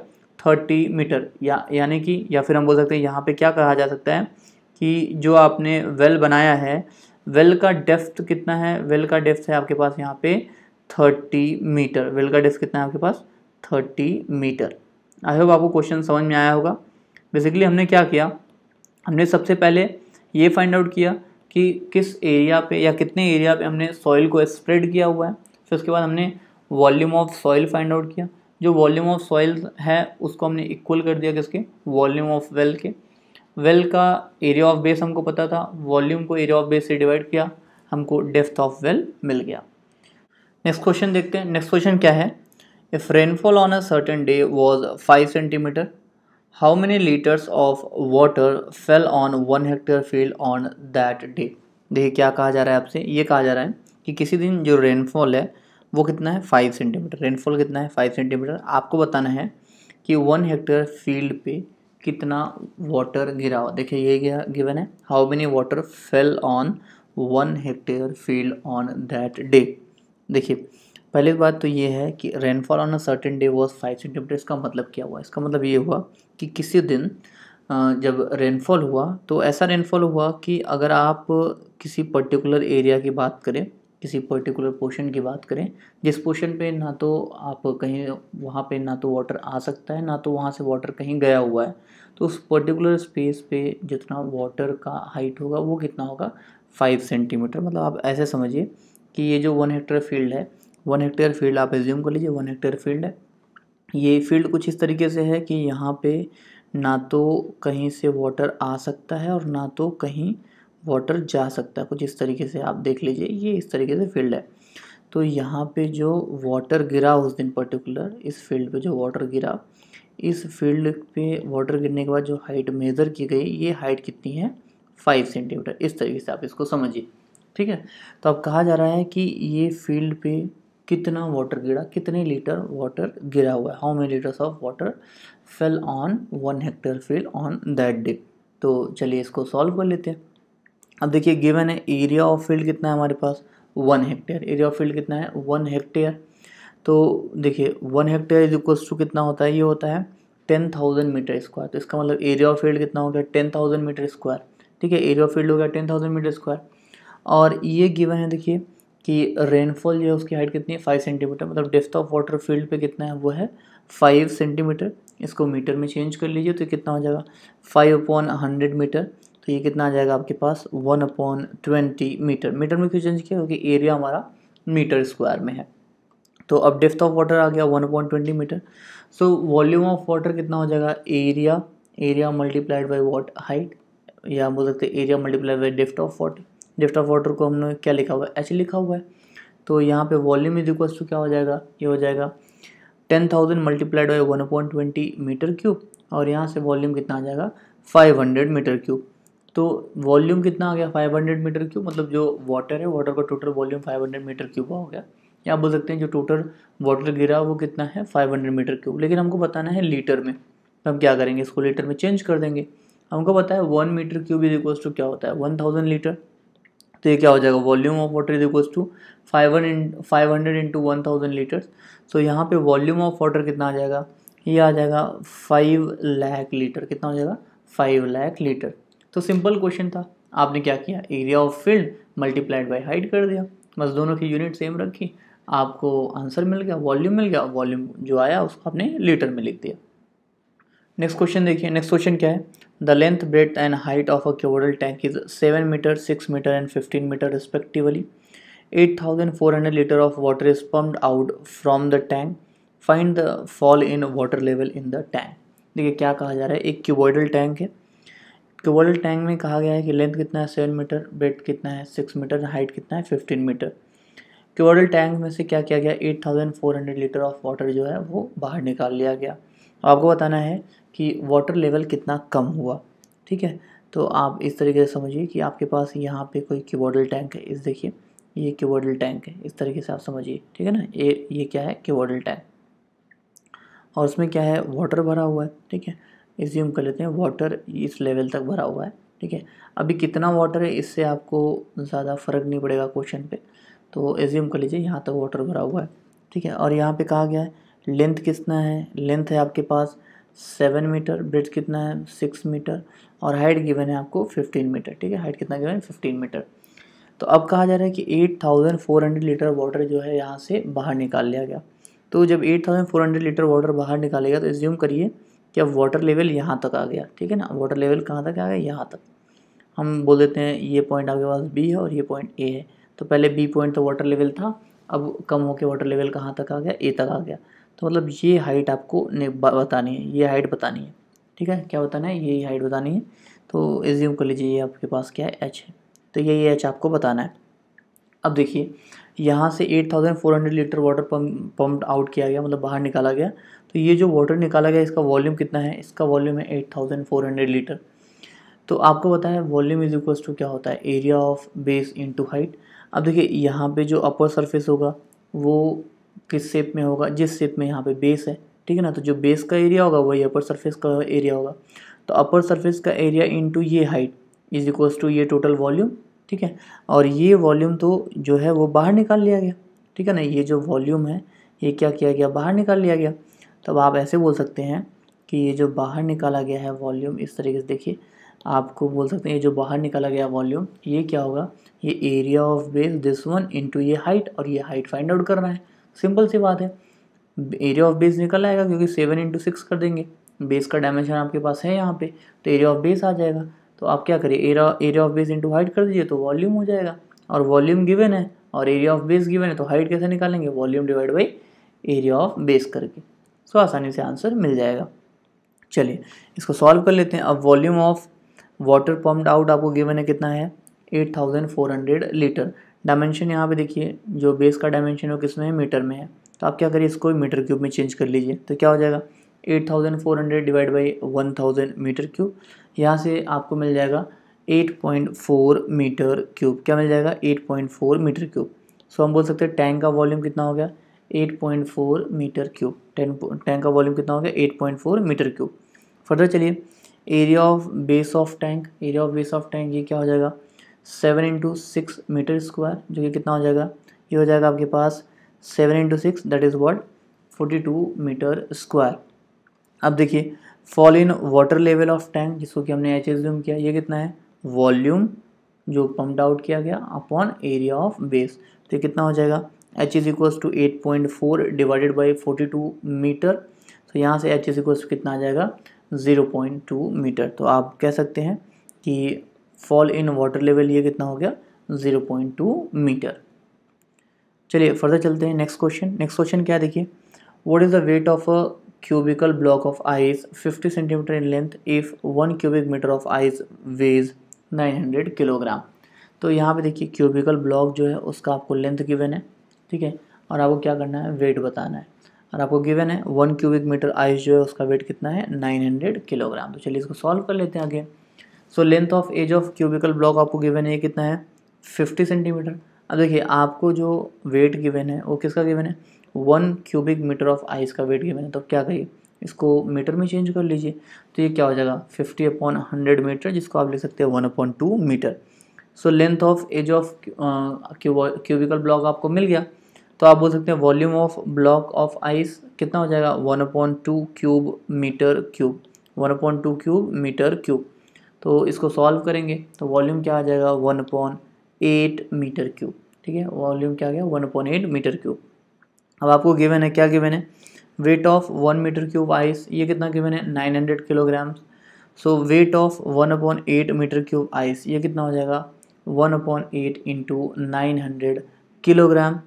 [SPEAKER 1] थर्टी मीटर या यानी कि या फिर हम बोल सकते हैं यहाँ पे क्या कहा जा सकता है कि जो आपने वेल बनाया है वेल का डेफ्थ कितना है वेल का डेफ्थ है आपके पास यहाँ पे थर्टी मीटर वेल का डेफ्थ कितना है आपके पास थर्टी मीटर आई होप आपको क्वेश्चन समझ में आया होगा बेसिकली हमने क्या किया हमने सबसे पहले ये फाइंड आउट किया कि किस एरिया पे या कितने एरिया पे हमने सॉइल को स्प्रेड किया हुआ है फिर उसके बाद हमने volume of soil find out किया जो वॉल्यूम ऑफ सॉइल है उसको हमने इक्वल कर दिया किसके वॉल्यूम ऑफ वेल के वेल का एरिया ऑफ बेस हमको पता था वॉल्यूम को एरिया ऑफ बेस से डिवाइड किया हमको डेफ्थ ऑफ वेल मिल गया नेक्स्ट क्वेश्चन देखते हैं नेक्स्ट क्वेश्चन क्या है if rainfall on a certain day was five centimetre how many litres of water fell on one hectare field on that day देखिए क्या कहा जा रहा है आपसे ये कहा जा रहा है कि किसी दिन जो रेनफॉल है वो कितना है फाइव सेंटीमीटर रेनफॉल कितना है फाइव सेंटीमीटर आपको बताना है कि वन हेक्टेयर फील्ड पे कितना वाटर गिरा हुआ देखिए ये गया गिवन है how many water fell on one hectare field on that day देखिए पहली बात तो ये है कि rainfall on a certain day was five centimetre इसका मतलब क्या हुआ इसका मतलब ये हुआ कि किसी दिन जब रेनफॉल हुआ तो ऐसा रेनफॉल हुआ कि अगर आप किसी पर्टिकुलर एरिया की बात करें किसी पर्टिकुलर पोर्शन की बात करें जिस पोर्शन पे ना तो आप कहीं वहाँ पे ना तो वाटर आ सकता है ना तो वहाँ से वाटर कहीं गया हुआ है तो उस पर्टिकुलर स्पेस पे जितना वाटर का हाइट होगा वो कितना होगा फाइव सेंटीमीटर मतलब आप ऐसे समझिए कि ये जो वन हेक्टेयर फील्ड है वन हेक्टेयर फील्ड आप एज्यूम कर लीजिए वन हेक्टेयर फील्ड है ये फील्ड कुछ इस तरीके से है कि यहाँ पे ना तो कहीं से वाटर आ सकता है और ना तो कहीं वाटर जा सकता है कुछ इस तरीके से आप देख लीजिए ये इस तरीके से फील्ड है तो यहाँ पे जो वाटर गिरा उस दिन पर्टिकुलर इस फील्ड पे जो वाटर गिरा इस फील्ड पे वाटर गिरने के बाद जो हाइट मेज़र की गई ये हाइट कितनी है फाइव सेंटीमीटर इस तरीके से आप इसको समझिए ठीक है तो अब कहा जा रहा है कि ये फील्ड पे कितना वाटर गिरा कितने लीटर वाटर गिरा हुआ है how many litres of water fell on one hectare field on that day तो चलिए इसको सॉल्व कर लेते हैं अब देखिए गिवन है एरिया ऑफ फील्ड कितना है हमारे पास one hectare area of field कितना है वन हेक्टेयर तो देखिए one hectare is equals to कितना होता है ये होता है टेन थाउजेंड मीटर स्क्वायर तो इसका मतलब एरिया ऑफ फील्ड कितना हो गया टेन थाउजेंड मीटर स्क्वायर ठीक है एरिया ऑफ फील्ड हो गया टेन थाउजेंड मीटर स्क्वायर और ये गिवन है देखिए कि रेनफॉल जो है उसकी हाइट कितनी है फाइव सेंटीमीटर मतलब डेप्थ ऑफ वाटर फील्ड पे कितना है वो है फाइव सेंटीमीटर इसको मीटर में चेंज कर लीजिए तो कितना हो जाएगा फाइव अपॉन हंड्रेड मीटर तो ये कितना आ जाएगा आपके पास one upon twenty metre metre में क्यों चेंज किया क्योंकि एरिया हमारा मीटर स्क्वायर में है तो अब डेफ्थ ऑफ वाटर आ गया one point twenty metre so volume of water कितना हो जाएगा area area multiplied by what height या हम बोल सकते हैं area multiplied by depth of water depth of water को हमने क्या लिखा हुआ है एच लिखा हुआ है तो यहाँ पे वॉल्यूम इज इक्वल टू क्या हो जाएगा ये हो जाएगा ten thousand multiplied by one point twenty metre cube और यहाँ से वॉल्यूम कितना आ जाएगा फाइव हंड्रेड मीटर क्यूब तो वॉल्यूम कितना आ गया 500 मीटर क्यूब मतलब जो वाटर है वाटर का टोटल वॉल्यूम 500 मीटर क्यूब हो गया या बोल सकते हैं जो टोटल वाटर गिरा वो कितना है 500 मीटर क्यूब लेकिन हमको बताना है लीटर में तो हम क्या करेंगे इसको लीटर में चेंज कर देंगे हमको पता है one metre cube is equals to क्या होता है वन थाउजेंड लीटर तो ये क्या हो जाएगा volume of water is equals to five hundred five hundred into one thousand litre so यहाँ पे वॉल्यूम ऑफ वाटर कितना आ जाएगा ये आ जाएगा फाइव लाख लीटर कितना हो जाएगा फाइव लाख लीटर तो सिंपल क्वेश्चन था आपने क्या किया area of field multiplied by height कर दिया बस दोनों की यूनिट सेम रखी आपको आंसर मिल गया वॉल्यूम मिल गया वॉल्यूम जो आया उसको आपने लीटर में लिख दिया नेक्स्ट क्वेश्चन देखिए नेक्स्ट क्वेश्चन क्या है the length breadth and height of a cuboidal tank is seven metre six metre and fifteen metre respectively eight thousand four hundred litre of water is pumped out from the tank find the fall in water level in the tank देखिए क्या कहा जा रहा है एक cuboidal tank है केवल tank में कहा गया है कि लेंथ कितना है सेवन मीटर ब्रेड कितना है सिक्स मीटर हाइट कितना है फिफ्टीन मीटर केवल टैंक में से क्या किया गया eight thousand four hundred litre of water जो है वो बाहर निकाल लिया गया आपको बताना है कि वाटर लेवल कितना कम हुआ ठीक है तो आप इस तरीके से समझिए कि आपके पास यहाँ पे कोई क्यूबॉडल टैंक है इस देखिए ये क्यूबॉडल टैंक है इस तरीके से आप समझिए ठीक है ना ये ये क्या है क्यूबॉडल टैंक और उसमें क्या है वाटर भरा हुआ है ठीक है एज्यूम कर लेते हैं वाटर इस लेवल तक भरा हुआ है ठीक है अभी कितना वाटर है इससे आपको ज़्यादा फ़र्क नहीं पड़ेगा क्वेश्चन पे तो एज्यूम कर लीजिए यहाँ तक वाटर भरा हुआ है ठीक है और यहाँ पे कहा गया है लेंथ कितना है लेंथ है आपके पास सेवन मीटर ब्रिथ कितना है सिक्स मीटर और हाइट गिवन है आपको फिफ्टीन मीटर ठीक है हाइट कितना गिवन है फिफ्टीन मीटर तो अब कहा जा रहा है कि eight thousand four hundred litre water जो है यहाँ से बाहर निकाल लिया गया तो जब eight thousand four hundred litre water बाहर निकालेगा तो एज्यूम करिए कि अब वाटर लेवल यहाँ तक आ गया ठीक है ना वाटर लेवल कहाँ तक आ गया यहाँ तक हम बोल देते हैं ये पॉइंट आपके पास बी है और ये पॉइंट ए है तो पहले बी पॉइंट तो वाटर लेवल था अब कम होकर वाटर लेवल कहाँ तक आ गया ए तक आ गया तो मतलब ये हाइट आपको बतानी है ये हाइट बतानी है ठीक है क्या बताना है यही हाइट बतानी है तो एज्यूम कर लीजिए ये आपके पास क्या है एच है तो यही एच आपको बताना है अब देखिए यहाँ से 8400 litre water pump pump out किया गया मतलब बाहर निकाला गया तो ये जो वाटर निकाला गया इसका वॉल्यूम कितना है इसका वॉल्यूम है eight thousand four hundred litre तो आपको पता है वॉल्यूम इज इक्वल्स टू क्या होता है area of base into height अब देखिए यहाँ पे जो अपर सरफेस होगा वो किस शेप में होगा जिस शेप में यहाँ पे बेस है ठीक है ना तो जो बेस का एरिया होगा वही अपर सरफेस का एरिया होगा तो अपर सरफेस का एरिया टू ये हाइट इज इक्वल्स टू ये टोटल वॉल्यूम ठीक है और ये वॉल्यूम तो जो है वो बाहर निकाल लिया गया ठीक है ना ये जो वॉल्यूम है ये क्या किया गया बाहर निकाल लिया गया तब आप ऐसे बोल सकते हैं कि ये जो बाहर निकाला गया है वॉल्यूम इस तरीके से देखिए आपको बोल सकते हैं ये जो बाहर निकाला गया वॉल्यूम ये क्या होगा ये area of base this one into ये हाइट और ये हाइट फाइंड आउट करना है सिंपल सी बात है एरिया ऑफ बेस निकल आएगा क्योंकि सेवन इंटू सिक्स कर देंगे बेस का डायमेंशन आपके पास है यहाँ पे तो एरिया ऑफ बेस आ जाएगा तो आप क्या करिए area area of base into height कर दीजिए तो वॉल्यूम हो जाएगा और वॉल्यूम गिवन है और एरिया ऑफ बेस गिवन है तो हाइट कैसे निकालेंगे volume divide by area of base करके सो आसानी से आंसर मिल जाएगा चलिए इसको सॉल्व कर लेते हैं अब volume of water pumped out आपको गिवन है कितना है 8400 लीटर डायमेंशन यहाँ पे देखिए जो बेस का डायमेंशन है वो किस में है मीटर में है तो आप क्या करिए इसको मीटर क्यूब में चेंज कर लीजिए तो क्या हो जाएगा 8400 divide by thousand metre cube यहाँ से आपको मिल जाएगा 8.4 मीटर क्यूब क्या मिल जाएगा 8.4 मीटर क्यूब सो हम बोल सकते हैं टैंक का वॉल्यूम कितना हो गया 8.4 मीटर क्यूब टेन टैंक का वॉल्यूम कितना हो गया 8.4 मीटर क्यूब फर्दर चलिए area of base of tank area of base of tank ये क्या हो जाएगा seven into six metre square जो कि कितना हो जाएगा ये हो जाएगा आपके पास seven into six that is what forty two metre square अब देखिए fall in water level of tank जिसको कि हमने एच एज्यूम किया ये कितना है वॉल्यूम जो पम्प आउट किया गया अपॉन एरिया ऑफ बेस तो ये कितना हो जाएगा h is equals to eight point four divided by forty two metre तो यहाँ से एच इज इक्वल्स कितना आ जाएगा ज़ीरो पॉइंट टू मीटर तो आप कह सकते हैं कि फॉल इन वाटर लेवल ये कितना हो गया ज़ीरो पॉइंट टू मीटर चलिए फर्दर चलते हैं नेक्स्ट क्वेश्चन नेक्स्ट क्वेश्चन क्या देखिए what is the weight of a cubical block of ice fifty centimetre in length if one cubic metre of ice weighs nine hundred kilogram तो यहाँ पे देखिए cubical block जो है उसका आपको लेंथ गिवन है ठीक है और आपको क्या करना है वेट बताना है और आपको गिवन है वन क्यूबिक मीटर आइस जो है उसका वेट कितना है नाइन हंड्रेड किलोग्राम तो चलिए इसको सॉल्व कर लेते हैं आगे so length of edge of cubical block आपको गिवन है कितना है फिफ्टी सेंटीमीटर अब देखिए आपको जो वेट गिवन है वो किसका गिवन है one cubic metre of ice का वेट गिवन है तो क्या करिए इसको मीटर में चेंज कर लीजिए तो ये क्या हो जाएगा फिफ्टी अपॉन हंड्रेड मीटर जिसको आप लिख सकते हैं one upon two metre so length of edge of cubical block आपको मिल गया तो आप बोल सकते हैं volume of block of ice कितना हो जाएगा one upon two cube metre cube one upon two cube metre cube तो इसको सॉल्व करेंगे तो वॉल्यूम क्या आ जाएगा one point eight metre cube ठीक है वॉल्यूम क्या आ गया one point eight metre cube अब आपको गिवन है क्या गिवन है weight of one metre cube ice ये कितना गिवन है nine hundred kilogram so weight of one point eight metre cube ice ये कितना हो जाएगा one point eight into nine hundred kilogram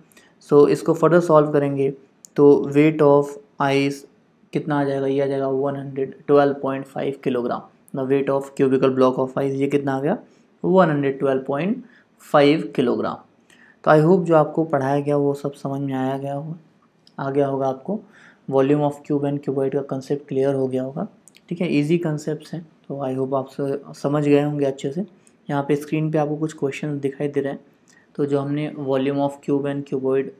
[SPEAKER 1] so so, इसको फर्दर सॉल्व करेंगे तो वेट ऑफ आइस कितना आ जाएगा ये आ जाएगा one hundred twelve point five kilogram the weight of cubical block of ice ये कितना आ गया one hundred twelve point five kilogram तो आई होप जो आपको पढ़ाया गया वो सब समझ में आया गया हो आ गया होगा आपको volume of cube and cuboid का कंसेप्ट क्लियर हो गया होगा ठीक है इजी कंसेप्ट हैं तो आई होप आप समझ गए होंगे अच्छे से यहाँ पे स्क्रीन पे आपको कुछ क्वेश्चन दिखाई दे रहे हैं तो जो हमने volume of cube and cuboid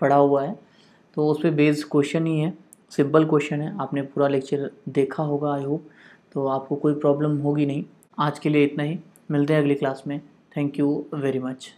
[SPEAKER 1] पढ़ा हुआ है तो उस पर बेस्ड क्वेश्चन ही है सिंपल क्वेश्चन है आपने पूरा लेक्चर देखा होगा आई होप तो आपको कोई प्रॉब्लम होगी नहीं आज के लिए इतना ही मिलते हैं अगली क्लास में थैंक यू वेरी मच